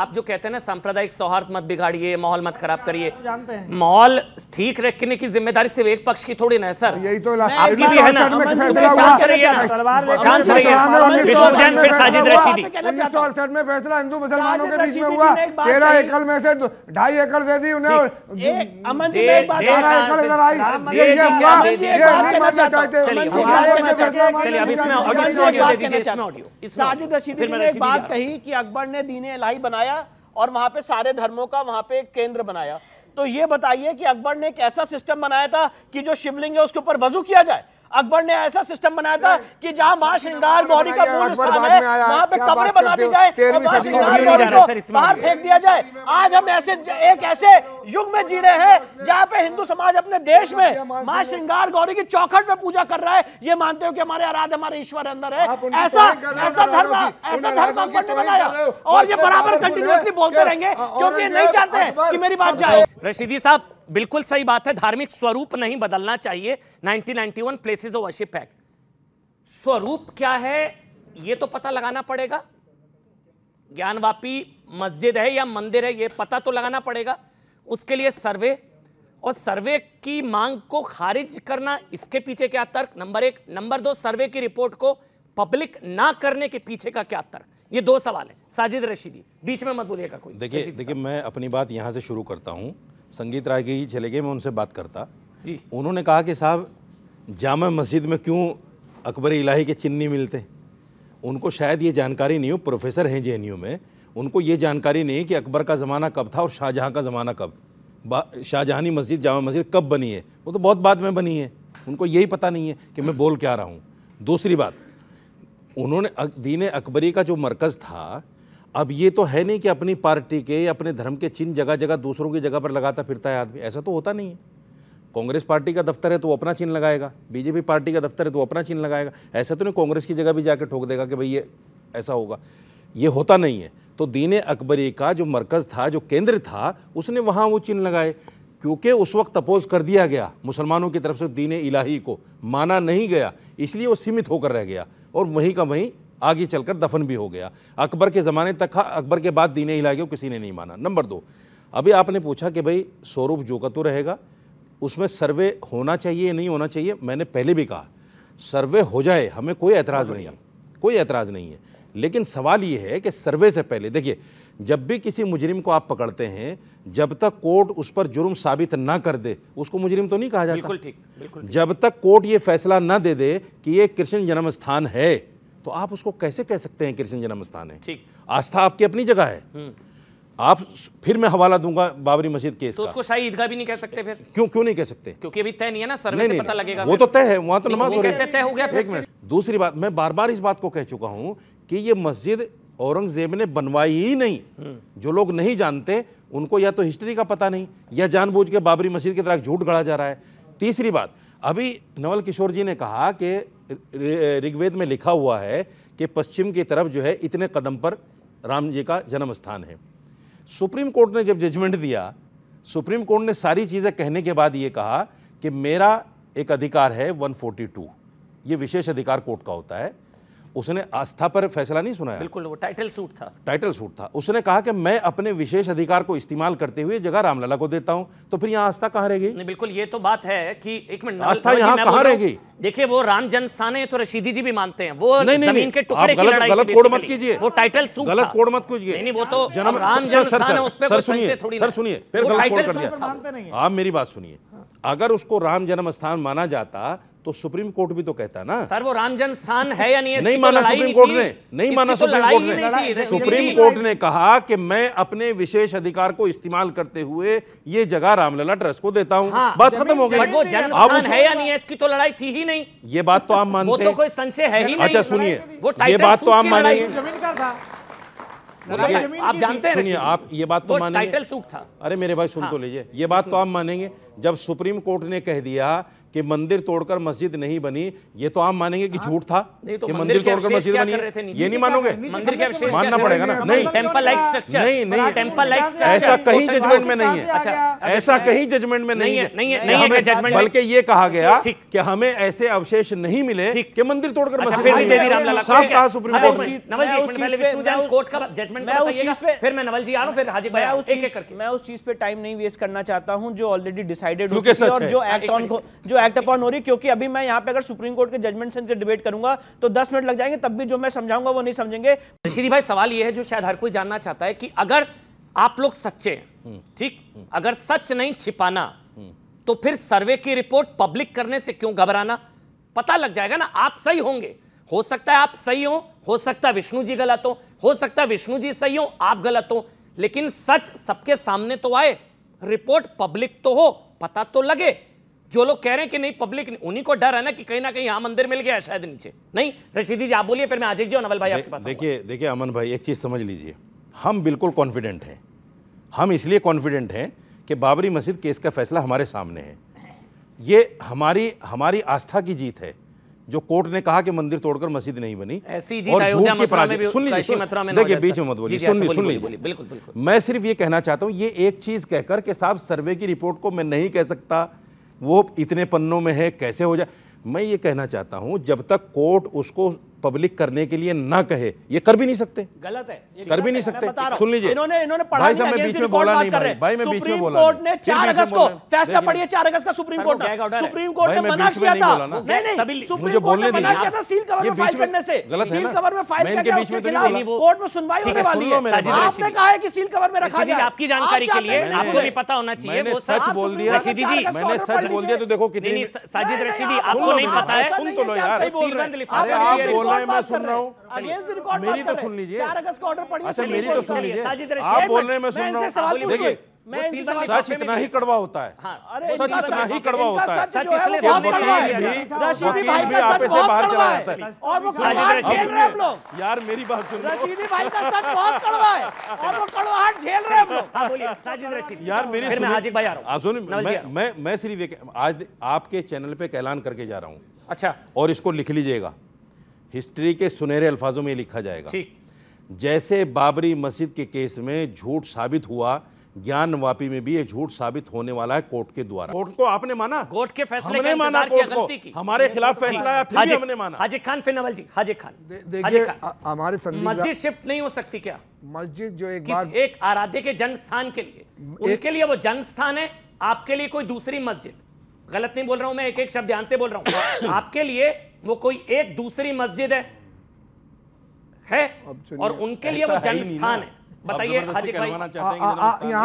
आप जो कहते हैं ना सांप्रदायिक सौहार्द मत बिगाड़िए माहौल मत खराब करिए माहौल ठीक रखने की जिम्मेदारी सिर्फ एक पक्ष की थोड़ी ना सर यही तो आपकी भी है ना शांत ना में फैसला हिंदू मुसलमानों के बीच में हुआ तेरह एकड़ में से ढाई एकड़ दे दी उन्हें अमन जी एक बात साजिद रशीदी ने एक बात कही कि अकबर ने दीने इलाही बनाया और वहां पे सारे धर्मों का वहां पे केंद्र बनाया तो ये बताइए कि अकबर ने एक ऐसा सिस्टम बनाया था कि जो शिवलिंग है उसके ऊपर वजू किया जाए अकबर ने ऐसा सिस्टम बनाया था कि जहां मां श्रृंगार गौरी का मूल स्थान है वहां पे कमरे बना दी जाए माँ श्रृंगार गौरी को बाहर फेंक दिया जाए आज हम ऐसे एक ऐसे युग में जी रहे हैं जहाँ पे हिंदू समाज अपने देश में मां श्रृंगार गौरी की चौखट पे पूजा कर रहा है ये मानते हो कि हमारे आराध हमारे ईश्वर अंदर है ऐसा ऐसा धर्म ऐसा धर्म अकबर ने बनाया और ये बराबर कंटिन्यूअसली बोलते रहेंगे क्योंकि नहीं चाहते कि मेरी बात जाए रशीदी साहब बिल्कुल सही बात है धार्मिक स्वरूप नहीं बदलना चाहिए 1991 प्लेसेस ऑफ वर्शिप एक्ट स्वरूप क्या है यह तो पता लगाना पड़ेगा ज्ञानवापी मस्जिद है या मंदिर है यह पता तो लगाना पड़ेगा उसके लिए सर्वे और सर्वे की मांग को खारिज करना इसके पीछे क्या तर्क नंबर एक नंबर दो सर्वे की रिपोर्ट को पब्लिक ना करने के पीछे का क्या तर्क ये दो सवाल है साजिद रशीदी बीच में मत बोलिएगा कोई देखिए देखिए मैं अपनी बात यहाँ से शुरू करता हूँ संगीत राय के ही चले गए मैं उनसे बात करता जी उन्होंने कहा कि साहब जाम मस्जिद में क्यों अकबर इलाही के चिन्नी मिलते उनको शायद ये जानकारी नहीं हो प्रोफेसर हैं जे में उनको ये जानकारी नहीं कि अकबर का ज़माना कब था और शाहजहाँ का ज़माना कब शाहजहानी मस्जिद जामा मस्जिद कब बनी है वो तो बहुत बाद में बनी है उनको यही पता नहीं है कि मैं बोल क्या रहा हूँ दूसरी बात उन्होंने दीन अकबरी का जो मरकज़ था अब ये तो है नहीं कि अपनी पार्टी के अपने धर्म के चिन्ह जगह जगह दूसरों की जगह पर लगाता फिरता है आदमी ऐसा तो होता नहीं है कांग्रेस पार्टी का दफ्तर है तो वो अपना चिन्ह लगाएगा बीजेपी पार्टी का दफ्तर है तो वो अपना चिन्ह लगाएगा ऐसा तो नहीं कांग्रेस की जगह भी जाके ठोक देगा कि भाई ये ऐसा होगा ये होता नहीं है तो दीन अकबरी का जो मरकज़ था जो केंद्र था उसने वहाँ वो चिन्ह लगाए क्योंकि उस वक्त अपोज कर दिया गया मुसलमानों की तरफ से दीन इलाही को माना नहीं गया इसलिए वो सीमित होकर रह गया और वहीं का वहीं आगे चलकर दफन भी हो गया अकबर के ज़माने तक था अकबर के बाद दीने इलाके को किसी ने नहीं माना नंबर दो अभी आपने पूछा कि भाई स्वरूप का तो रहेगा उसमें सर्वे होना चाहिए नहीं होना चाहिए मैंने पहले भी कहा सर्वे हो जाए हमें कोई एतराज़ नहीं है कोई एतराज़ नहीं है लेकिन सवाल ये है कि सर्वे से पहले देखिए जब भी किसी मुजरिम को आप पकड़ते हैं जब तक कोर्ट उस पर जुर्म साबित ना कर दे उसको मुजरिम तो नहीं कहा जाता बिल्कुल ठीक जब तक कोर्ट ये फैसला ना दे दे कि ये कृष्ण जन्म स्थान है तो आप उसको कैसे कह सकते हैं कृष्ण जन्म स्थान है ठीक आस्था आपकी अपनी जगह है हम्म। आप फिर मैं हवाला दूंगा बाबरी मस्जिद केस तो उसको शाही ईदगाह भी नहीं कह सकते फिर क्यों क्यों नहीं कह सकते क्योंकि अभी तय नहीं है ना सर्वे से पता लगेगा वो तो तय है वहां तो नमाज हो कैसे तय हो गया एक मिनट दूसरी बात मैं बार बार इस बात को कह चुका हूँ कि ये मस्जिद औरंगजेब ने बनवाई ही नहीं हम्म। जो लोग नहीं जानते उनको या तो हिस्ट्री का पता नहीं या जानबूझ के बाबरी मस्जिद की तरह झूठ गढ़ा जा रहा है तीसरी बात अभी नवल किशोर जी ने कहा कि ऋग्वेद में लिखा हुआ है कि पश्चिम की तरफ जो है इतने कदम पर राम जी का जन्म स्थान है सुप्रीम कोर्ट ने जब जजमेंट दिया सुप्रीम कोर्ट ने सारी चीज़ें कहने के बाद ये कहा कि मेरा एक अधिकार है 142 ये विशेष अधिकार कोर्ट का होता है उसने आस्था पर फैसला नहीं सुनाया बिल्कुल वो टाइटल सूट था टाइटल सूट था उसने कहा कि मैं अपने विशेष अधिकार को इस्तेमाल करते हुए जगह रामलला को देता हूं तो फिर यहाँ आस्था कहाँ रहेगी गई बिल्कुल ये तो बात है कि एक मिनट आस्था यहाँ कहाँ रहेगी देखिए वो राम जन साने तो रशीदी जी भी मानते हैं वो नहीं, नहीं, नहीं, के टुकड़े की लड़ाई गलत कोड मत कीजिए वो टाइटल सूट गलत कोड मत कीजिए नहीं वो तो जन्म राम जनसाने उस पे सर सुनिए सर सुनिए फिर गलत कोड कर दिया आप मेरी बात सुनिए अगर उसको राम जन्म स्थान माना जाता तो सुप्रीम कोर्ट भी तो कहता ना सर वो रामजन सान है या नहीं नहीं तो माना सुप्रीम तो कोर्ट ने नहीं माना सुप्रीम कोर्ट ने सुप्रीम कोर्ट ने कहा कि मैं अपने विशेष अधिकार को इस्तेमाल करते हुए ये जगह रामलला ट्रस्ट को देता हूँ हाँ, बात खत्म हो गई अब है या नहीं इसकी तो लड़ाई थी ही नहीं ये बात तो आप मानते तो हैं कोई संशय है ही अच्छा सुनिए ये बात तो आप मानेंगे आप जानते हैं सुनिए आप ये बात तो मानेंगे टाइटल सूट था अरे मेरे भाई सुन हाँ। तो लीजिए ये बात तो आप मानेंगे जब सुप्रीम कोर्ट ने कह दिया कि मंदिर तोड़कर मस्जिद नहीं बनी ये तो आप मानेंगे कि हाँ, झूठ था नहीं तो कि मंदिर तोड़कर मस्जिद बनी ये नहीं मानोगे मानना पड़ेगा ना नहीं टेंपल लाइक स्ट्रक्चर नहीं नहीं टेंपल टेम्पल ऐसा कहीं तो जजमेंट में नहीं है ऐसा कहीं जजमेंट में नहीं है नहीं है जजमेंट बल्कि ये कहा गया कि हमें ऐसे अवशेष नहीं मिले कि मंदिर तोड़कर अच्छा, मस्जिद फिर देवी साफ कहा supreme court Naval ji court का जजमेंट ने फिर मैं नवल जी आ रहा हूँ फिर हाजी भाई एक एक करके मैं उस चीज पे टाइम नहीं वेस्ट करना चाहता हूं जो ऑलरेडी डिसाइडेड हो चुकी है और जो एक्ट ऑन को जो एक्ट अपॉन हो रही क्योंकि अभी मैं यहाँ पे अगर सुप्रीम कोर्ट के जजमेंट से डिबेट करूंगा तो दस मिनट लग जाएंगे तब भी जो मैं समझाऊंगा वो नहीं समझेंगे ऋषिधि भाई सवाल ये है जो शायद हर कोई जानना चाहता है कि अगर आप लोग सच्चे हैं हम्म। ठीक अगर सच नहीं छिपाना तो फिर सर्वे की रिपोर्ट पब्लिक करने से क्यों घबराना पता लग जाएगा ना आप सही होंगे हो सकता है आप सही हो हो सकता है विष्णु जी गलत हो हो सकता है विष्णु जी सही हो आप गलत हो लेकिन सच सबके सामने तो आए रिपोर्ट पब्लिक तो हो पता तो लगे जो लोग कह रहे हैं कि नहीं पब्लिक उन्हीं को डर है ना कि कहीं ना कहीं यहाँ मंदिर मिल गया शायद नीचे नहीं रशीदी जी आप बोलिए फिर मैं आज जी और नवल भाई आपके पास देखिए देखिए अमन भाई एक चीज़ समझ लीजिए हम बिल्कुल कॉन्फिडेंट हैं हम इसलिए कॉन्फिडेंट हैं कि बाबरी मस्जिद केस का फैसला हमारे सामने है ये हमारी हमारी आस्था की जीत है जो कोर्ट ने कहा कि मंदिर तोड़कर मस्जिद नहीं बनी ऐसी जीत और झूठ पराजय सुन लीजिए देखिए बीच में मत बोलिए सुन मैं सिर्फ ये कहना चाहता हूँ ये एक चीज़ कहकर के साहब सर्वे की रिपोर्ट को मैं नहीं कह सकता वो इतने पन्नों में है कैसे हो जाए मैं ये कहना चाहता हूँ जब तक कोर्ट उसको पब्लिक करने के लिए ना कहे ये कर भी नहीं सकते गलत है ये कर भी नहीं सकते सुन लीजिए इन्होंने इन्होंने पढ़ाई नहीं बीच में बोला नहीं भाई, भाई मैं बीच में बोला कोर्ट ने 4 अगस्त को फैसला पढ़िए 4 अगस्त का सुप्रीम कोर्ट सुप्रीम कोर्ट ने मना किया था नहीं नहीं सुप्रीम कोर्ट ने मना किया था सील कवर में फाइल करने से सील कवर में फाइल करने करके उसके तो खिलाफ कोर्ट में सुनवाई होने वाली है आपने कहा है कि सील कवर में रखा जाए आपकी जानकारी के लिए आपको भी पता होना चाहिए वो सच बोल दिया रशीदी जी मैंने सच बोल दिया तो देखो कितनी साजिद रशीदी आपको नहीं पता है सुन तो लो यार सीलबंद लिफाफा आप बोल बोला मैं सुन रहा हूँ तो अच्छा, मेरी तो सुन लीजिए अच्छा मेरी तो सुन लीजिए आप बोल रहे मैं सुन रहा हूँ देखिए सच इतना ही कड़वा होता है हाँ, सच इतना ही कड़वा होता है बाहर चला जाता है और वो रहे हैं लोग यार मेरी बात सुन रशीदी भाई का सच बहुत कड़वा है और वो कड़वाहट झेल रहे हाँ, यार मेरी रहा सुन मैं सिर्फ आज आपके चैनल पे एक ऐलान करके जा रहा हूँ अच्छा और इसको लिख लीजिएगा हिस्ट्री के सुनहरे अल्फाजों में लिखा जाएगा ठीक जैसे बाबरी मस्जिद के केस में झूठ साबित हुआ ज्ञान वापी में भी ये झूठ साबित होने वाला है कोर्ट के द्वारा कोर्ट को आपने माना कोर्ट के फैसले हमने माना कोर्ट को की। हमारे खिलाफ फैसला है फिर भी हमने माना हाजी खान नवल जी हाजी खान देखिए हमारे मस्जिद शिफ्ट नहीं हो सकती क्या मस्जिद जो एक बार एक आराध्य के जन्म स्थान के लिए उनके लिए वो जन्म स्थान है आपके लिए कोई दूसरी मस्जिद गलत नहीं बोल रहा हूँ मैं एक एक शब्द ध्यान से बोल रहा हूँ आपके लिए वो कोई एक दूसरी मस्जिद है है और उनके लिए वो जन्म स्थान है बताइए यहाँ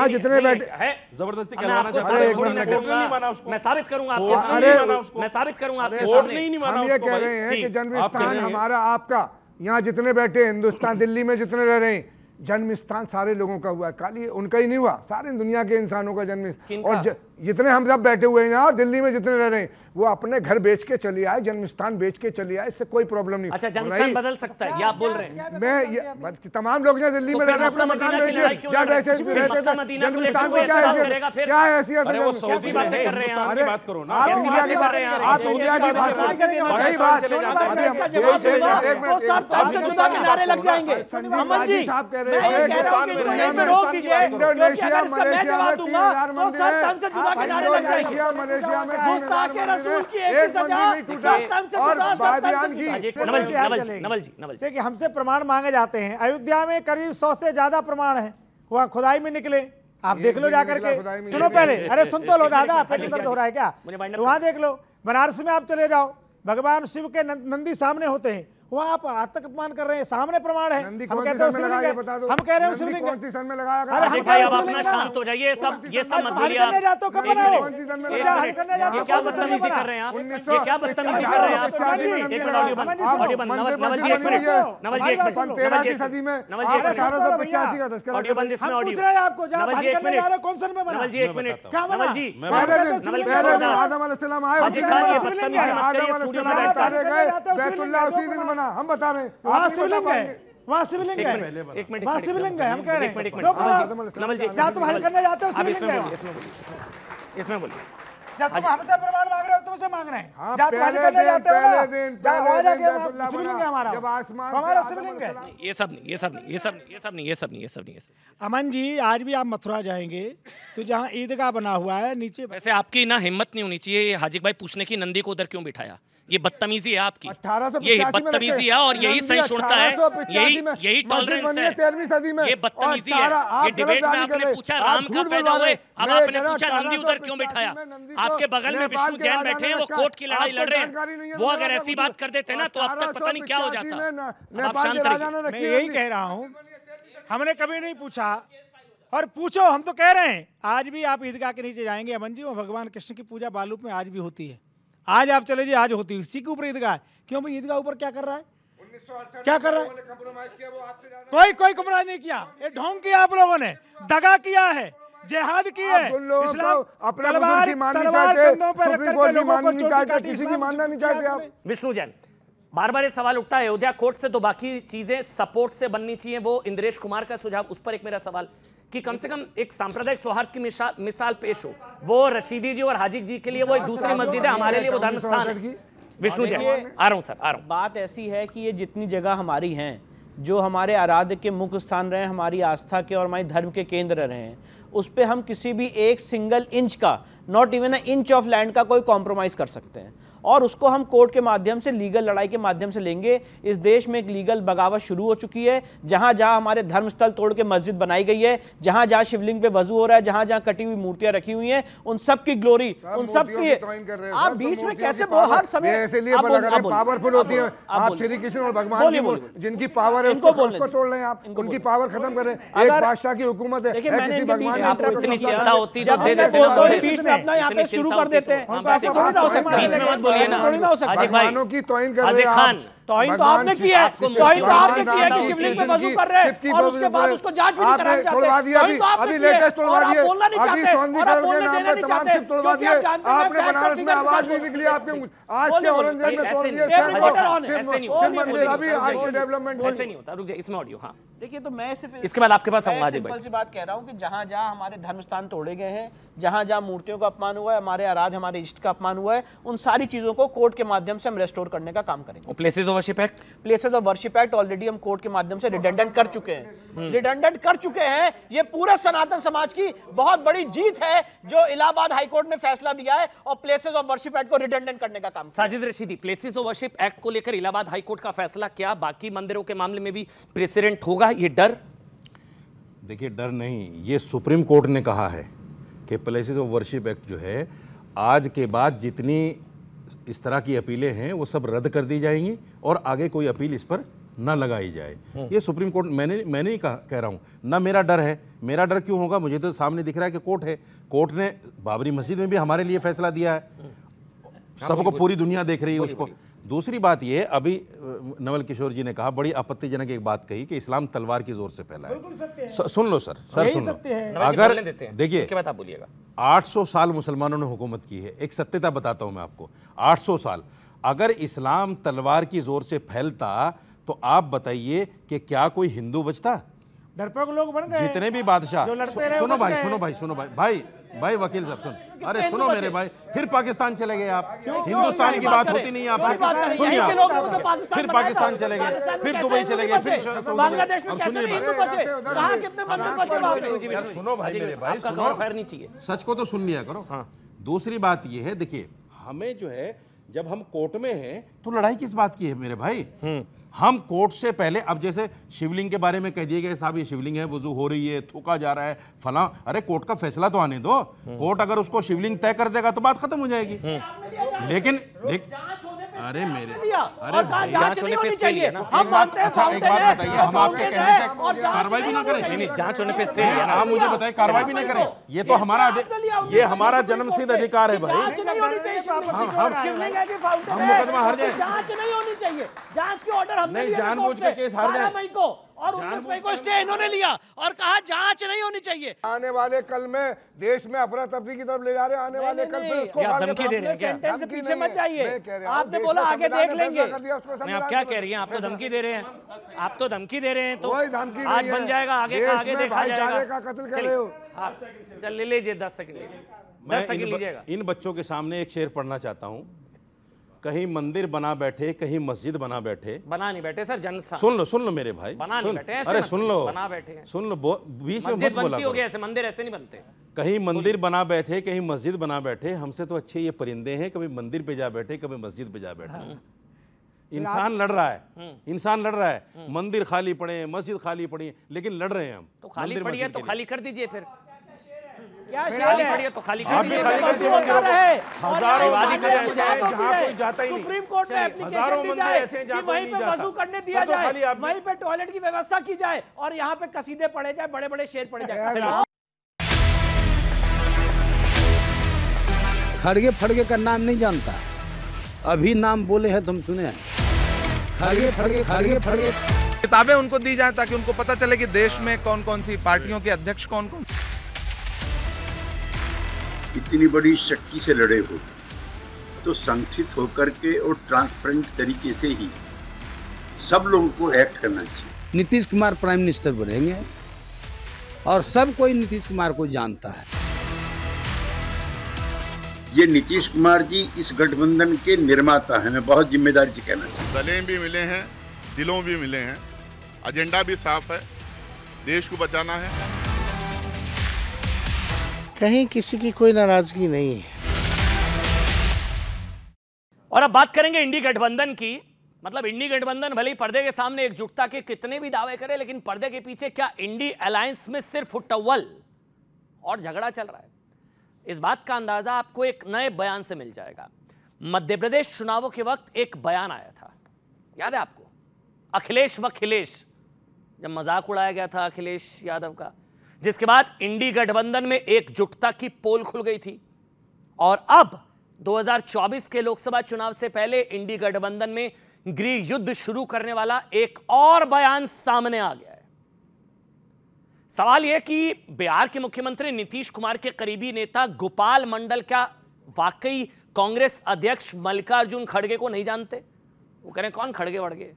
जितने बैठे है जबरदस्ती चाहते मैं साबित करूंगा मैं साबित करूंगा कह रहे हैं कि जन्म स्थान हमारा आपका यहाँ जितने बैठे हिंदुस्तान दिल्ली में जितने रह रहे हैं जन्म स्थान सारे लोगों का हुआ है खाली उनका ही नहीं हुआ सारे दुनिया के इंसानों का जन्म और जितने हम सब बैठे हुए हैं यहाँ दिल्ली में जितने रह रहे हैं वो अपने घर बेच के चली आए जन्म स्थान बेच के चली आए इससे कोई प्रॉब्लम नहीं अच्छा स्थान बदल सकता है या बोल रहे हैं मैं तमाम लोग ने दिल्ली में रहना अपना मकान क्या रहते जन्मस्थान को क्या ऐसी क्या हैसियत बात करो ना आप इंडिया की बात सही बात इंडोनेशिया मलेशिया में हमसे प्रमाण मांगे जाते हैं अयोध्या में करीब सौ से ज्यादा प्रमाण है वहाँ खुदाई में निकले आप देख लो जाकर के सुनो पहले अरे सुन तो लो दादा पेट दर्द हो रहा है क्या तो वहाँ देख लो बनारस में आप चले जाओ भगवान शिव के नंदी सामने होते हैं वो आप अपमान कर रहे हैं सामने प्रमाण है हम कहते हैं शिवलिंग है हम कह रहे हैं शिवलिंग कौन सी सन में लगाया अरे हम भाई अब अपना शांत हो जाइए सब ये सब मत बोलिए आप करने जाते हो कब बनाओ हल करने क्या बदतमीजी कर रहे हैं आप ये क्या बदतमीजी कर रहे हैं आप एक मिनट ऑडियो बंद ऑडियो बंद नवल नवल जी एक मिनट नवल जी एक मिनट नवल जी सदी में अठारह सौ पचासी का दशक ऑडियो बंद इसमें ऑडियो आपको भाग करने जा रहे कौन सन में बना नवल जी एक मिनट क्या बना जी नवल किशोर दास आदम सलाम आए उसी दिन मत करिए स्टूडियो में बैठ कर बैतुल्लाह उसी दिन बताना हम बता रहे हैं वहाँ शिवलिंग है वहाँ शिवलिंग है हम कह रहे हैं तुम हल करने जाते हो शिवलिंग है इसमें बोलिए हाँ, तो अमन जी आज भी आप मथुरा जाएंगे तो जहाँ ईदगाह बना हुआ है नीचे वैसे आपकी ना हिम्मत नहीं होनी चाहिए हाजिक भाई पूछने की नंदी को उधर क्यों बिठाया ये बदतमीजी है आपकी यही बदतमीजी है और यही सहिष्णुता है यही यही टॉलरेंस है ये बदतमीजी है ये डिबेट में आपने पूछा राम का पैदा हुए अब आपने पूछा नंदी उधर क्यों बिठाया तो आपके बगल में विष्णु जैन बैठे हैं वो कोर्ट की लड़ाई लड़ रहे हैं वो तो अगर ऐसी बात कर देते ना तो अब तक पता नहीं क्या हो जाता आप शांत यही कह रहा हूँ हमने कभी नहीं पूछा और पूछो हम तो कह रहे हैं आज भी आप ईदगाह के नीचे जाएंगे अमन जी और भगवान कृष्ण की पूजा बालूप में आज भी होती है आज आप चले जी आज होती है इसी के ऊपर ईदगाह क्यों भाई ईदगाह ऊपर क्या कर रहा है क्या कर रहा है कोई कोई कम्प्रोमाइज नहीं किया ये ढोंग किया आप लोगों ने दगा किया है जेहाद की है इस्लाम अपने तलवार तलवार कंधों पर रखकर करके लोगों को चोटी काटी किसी की मानना नहीं चाहते आप विष्णु जैन बार बार ये सवाल उठता है अयोध्या कोर्ट से तो बाकी चीजें सपोर्ट से बननी चाहिए वो इंद्रेश कुमार का सुझाव उस पर एक मेरा सवाल कि कम से कम एक सांप्रदायिक सौहार्द की मिसाल मिसाल पेश हो वो रशीदी जी और हाजिक जी के लिए अच्छा, वो एक दूसरी अच्छा, मस्जिद है अच्छा, हमारे लिए वो स्थान है विष्णु जी आ रहा हूँ सर आ रहा हूँ बात ऐसी है कि ये जितनी जगह हमारी हैं जो हमारे आराध्य के मुख्य स्थान रहे हमारी आस्था के और हमारे धर्म के केंद्र रहे हैं उस पर हम किसी भी एक सिंगल इंच का not even a inch of land का कोई कॉम्प्रोमाइज़ कर सकते हैं और उसको हम कोर्ट के माध्यम से लीगल लड़ाई के माध्यम से लेंगे इस देश में एक लीगल बगावत शुरू हो चुकी है जहां जहाँ हमारे धर्म स्थल तोड़ के मस्जिद बनाई गई है जहां जहाँ शिवलिंग पे वजू हो रहा है जहां जहाँ कटी हुई मूर्तियां रखी हुई हैं उन सब की ग्लोरी उन सब की आप बीच में कैसे हर समय पावरफुल होती है श्री कृष्ण और भगवान जिनकी पावर है उनको तोड़ रहे हैं उनकी पावर खत्म कर रहे हैं शुरू कर देते तो हैं बोलिए ना हो भाई की तोहिन कर रहे हैं तोहिन तो आपने किया है तो आपने किया कि शिवलिंग पे वजू कर रहे हैं और उसके बाद उसको जांच भी कराना चाहते तो और बोलना नहीं चाहते और आप बोलने देना नहीं चाहते क्योंकि आप जानते हैं आपने बनारस में आवाज नहीं निकली आपके आज के में ऐसे नहीं होता देखिए तो मैं सिर्फ इसके बाद आपके पास बात कह रहा कि जहां जहां हमारे धर्मस्थान तोड़े गए हैं जहां जहां मूर्तियों का अपमान हुआ है हमारे आराध हमारे इष्ट का अपमान हुआ है उन सारी चीजों को कोर्ट के माध्यम से हम रेस्टोर करने का काम करेंगे places worship act places of worship act already हम कोर्ट के माध्यम से रिडेंडेंट कर चुके हैं रिडेंडेंट हम्म। कर चुके हैं ये पूरे सनातन समाज की बहुत बड़ी जीत है जो इलाहाबाद हाईकोर्ट ने फैसला दिया है और प्लेसेज ऑफ वर्शिप एक्ट को रिडेंडेंट करने का काम Sajid Rashidi places of worship act को लेकर इलाहाबाद हाईकोर्ट का फैसला क्या बाकी मंदिरों के मामले में भी प्रेसिडेंट होगा ये डर देखिए डर नहीं ये सुप्रीम कोर्ट ने कहा है कि प्लेसेज ऑफ वर्शिप एक्ट जो है आज के बाद जितनी इस तरह की अपीलें हैं वो सब रद्द कर दी जाएंगी और आगे कोई अपील इस पर ना लगाई जाए हम्म। ये सुप्रीम कोर्ट मैंने मैंने ही कहा कह रहा हूँ ना मेरा डर है मेरा डर क्यों होगा मुझे तो सामने दिख रहा है कि कोर्ट है कोर्ट ने बाबरी मस्जिद में भी हमारे लिए फैसला दिया है हम्म। सबको हाँ, पूरी दुनिया देख रही है उसको दूसरी बात ये अभी नवल किशोर जी ने कहा बड़ी आपत्तिजनक एक बात कही कि इस्लाम तलवार की जोर से फैला है सुन लो सर सर सुन लो अगर देखिए आठ सौ साल मुसलमानों ने हुकूमत की है एक सत्यता बताता हूँ मैं आपको 800 साल अगर इस्लाम तलवार की जोर से फैलता तो आप बताइए कि क्या कोई हिंदू बचता डरपोक लोग बन गए जितने भी बादशाह सुनो भाई सुनो भाई सुनो भाई भाई भाई वकील साहब सुन अरे सुनो मेरे भाई फिर पाकिस्तान चले गए आप हिंदुस्तान की बात होती नहीं आपसे सुनिए आप तो फिर पाकिस्तान चले गए फिर दुबई चले गए फिर सुनिए सुनो भाई मेरे भाई सुनो सच को तो सुन लिया करो हाँ। दूसरी बात ये है देखिए हमें जो है जब हम कोर्ट में हैं तो लड़ाई किस बात की है मेरे भाई हम्म। हम कोर्ट से पहले अब जैसे शिवलिंग के बारे में कह दिए गए साहब ये शिवलिंग है वजू हो रही है थूका जा रहा है फला अरे कोर्ट का फैसला तो आने दो हम्म। कोर्ट अगर उसको शिवलिंग तय कर देगा तो बात खत्म हो जाएगी हम्म। लेकिन अरे मेरे अरे जांच होने पे स्टे चाहिए हम मानते हैं फाउंटेन अच्छा, है हम आपके कहने से कार्रवाई भी ना करें नहीं जांच होने पे स्टे है आप मुझे बताएं कार्रवाई भी ना करें ये तो हमारा ये हमारा जन्मसिद्ध अधिकार है भाई हम हम हम मुकदमा हार जाए जांच नहीं होनी चाहिए जांच के ऑर्डर हमने नहीं जानबूझ के केस हार जाए और को स्टे इन्होंने लिया और कहा जांच नहीं होनी चाहिए आने वाले कल में देश में अफरा तफरी की तरफ ले जा रहे आने वाले कल नहीं, उसको से पीछे मत जाइए आपने बोला आगे देख लेंगे आप क्या कह रही हैं आप तो धमकी दे रहे हैं आप तो धमकी दे रहे हैं तो धमकी आज बन जाएगा आगे आगे देखा जाएगा कत्ल कर रहे हो हाँ, चल ले लीजिए दस सेकंड दस सेकंड लीजिएगा इन बच्चों के सामने एक शेर पढ़ना चाहता हूँ कहीं मंदिर बना बैठे कहीं मस्जिद बना बैठे बना नहीं बैठे सर जन सुन लो सुन लो मेरे भाई बना नहीं बैठे अरे सुन लो बना बैठे सुन लो बीच में मत बोला हो गया ऐसे मंदिर ऐसे नहीं बनते कहीं मंदिर बना बैठे कहीं मस्जिद बना बैठे हमसे तो अच्छे ये परिंदे हैं कभी मंदिर पे जा बैठे कभी मस्जिद पे जा बैठे हाँ। इंसान लड़ रहा है हाँ। इंसान लड़ रहा है हाँ। मंदिर खाली पड़े मस्जिद खाली पड़ी लेकिन लड़ रहे हैं हम तो खाली पड़ी है तो खाली कर दीजिए फिर क्या खाली है तो खाली हजारों वादी कर रहे हैं जहां कोई जाता ही नहीं सुप्रीम कोर्ट ने एप्लीकेशन दी जाए कि वहीं पे वजू करने दिया तो जाए वहीं पे टॉयलेट की व्यवस्था की जाए और यहां पे कसीदे पढ़े जाए बड़े-बड़े शेर पढ़े जाए अच्छा, खड़गे फड़गे का नाम नहीं जानता अभी नाम बोले हैं तुम सुने हैं खड़गे फड़गे खड़गे फड़गे किताबें उनको दी जाए ताकि उनको पता चले कि देश में कौन कौन सी पार्टियों के अध्यक्ष कौन कौन इतनी बड़ी शक्ति से लड़े हो तो संगठित होकर के और ट्रांसपेरेंट तरीके से ही सब लोगों को एक्ट करना चाहिए नीतीश कुमार प्राइम मिनिस्टर बनेंगे और सब कोई नीतीश कुमार को जानता है ये नीतीश कुमार जी इस गठबंधन के निर्माता हैं मैं बहुत जिम्मेदारी से कहना चाहिए गले भी मिले हैं दिलों भी मिले हैं एजेंडा भी साफ है देश को बचाना है कहीं किसी की कोई नाराजगी नहीं है और अब बात करेंगे इंडी गठबंधन की मतलब इंडी गठबंधन भले ही पर्दे के सामने एकजुटता के कितने भी दावे करे लेकिन पर्दे के पीछे क्या इंडी अलायंस में सिर्फ टवल और झगड़ा चल रहा है इस बात का अंदाजा आपको एक नए बयान से मिल जाएगा मध्य प्रदेश चुनावों के वक्त एक बयान आया था याद है आपको अखिलेश व अखिलेश जब मजाक उड़ाया गया था अखिलेश यादव का जिसके बाद इंडी गठबंधन में एकजुटता की पोल खुल गई थी और अब 2024 के लोकसभा चुनाव से पहले इंडी गठबंधन में गृह युद्ध शुरू करने वाला एक और बयान सामने आ गया है सवाल यह कि बिहार के मुख्यमंत्री नीतीश कुमार के करीबी नेता गोपाल मंडल क्या वाकई कांग्रेस अध्यक्ष मल्लिकार्जुन खड़गे को नहीं जानते वो कह रहे कौन खड़गे वड़गे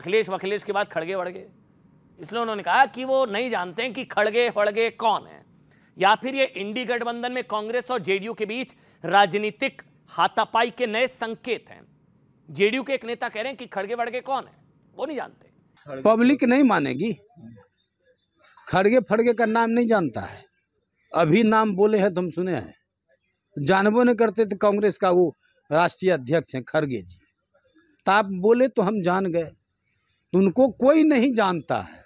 अखिलेश वखिलेश के बाद खड़गे वड़गे इसलिए उन्होंने कहा कि वो नहीं जानते कि खड़गे फड़गे कौन है या फिर ये इंडी गठबंधन में कांग्रेस और जेडीयू के बीच राजनीतिक हाथापाई के नए संकेत हैं जेडीयू के एक नेता कह रहे हैं कि खड़गे फड़गे कौन है वो नहीं जानते पब्लिक नहीं मानेगी खड़गे फड़गे का नाम नहीं जानता है अभी नाम बोले हैं तो हम सुने हैं जानबो नहीं करते थे तो कांग्रेस का वो राष्ट्रीय अध्यक्ष हैं खड़गे जी तो बोले तो हम जान गए उनको कोई नहीं जानता है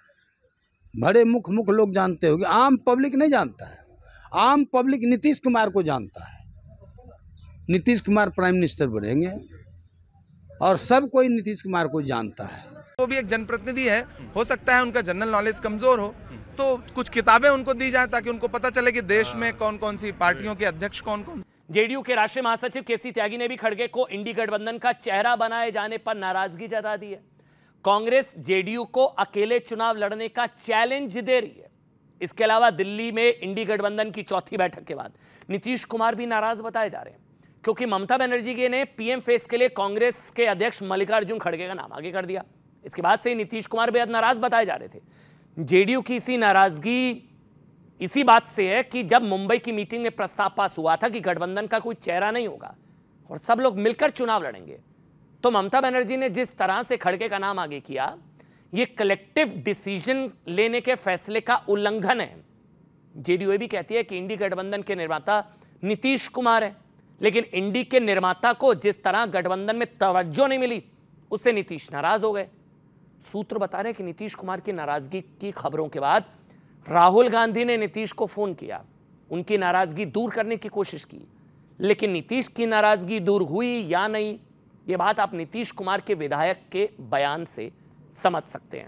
बड़े मुख मुख लोग जानते होंगे आम पब्लिक नहीं जानता है आम पब्लिक नीतीश कुमार को जानता है नीतीश कुमार प्राइम मिनिस्टर बनेंगे और सब कोई नीतीश कुमार को जानता है वो भी एक जनप्रतिनिधि है हो सकता है उनका जनरल नॉलेज कमजोर हो तो कुछ किताबें उनको दी जाए ताकि उनको पता चले कि देश में हाँ। कौन कौन सी पार्टियों के अध्यक्ष कौन कौन जेडीयू के राष्ट्रीय महासचिव केसी त्यागी ने भी खड़गे को इंडी गठबंधन का चेहरा बनाए जाने पर नाराजगी जता दी है कांग्रेस जेडीयू को अकेले चुनाव लड़ने का चैलेंज दे रही है इसके अलावा दिल्ली में इंडी गठबंधन की चौथी बैठक के बाद नीतीश कुमार भी नाराज बताए जा रहे हैं क्योंकि ममता बनर्जी के ने पीएम फेस के लिए कांग्रेस के अध्यक्ष मल्लिकार्जुन खड़गे का नाम आगे कर दिया इसके बाद से नीतीश कुमार बेहद नाराज बताए जा रहे थे जेडीयू की इसी नाराजगी इसी बात से है कि जब मुंबई की मीटिंग में प्रस्ताव पास हुआ था कि गठबंधन का कोई चेहरा नहीं होगा और सब लोग मिलकर चुनाव लड़ेंगे तो ममता बनर्जी ने जिस तरह से खड़गे का नाम आगे किया ये कलेक्टिव डिसीजन लेने के फैसले का उल्लंघन है जेडीओ भी कहती है कि इंडी गठबंधन के निर्माता नीतीश कुमार है लेकिन इंडी के निर्माता को जिस तरह गठबंधन में तवज्जो नहीं मिली उससे नीतीश नाराज हो गए सूत्र बता रहे हैं कि नीतीश कुमार की नाराजगी की खबरों के बाद राहुल गांधी ने नीतीश को फोन किया उनकी नाराजगी दूर करने की कोशिश की लेकिन नीतीश की नाराजगी दूर हुई या नहीं ये बात आप नीतीश कुमार के विधायक के बयान से समझ सकते हैं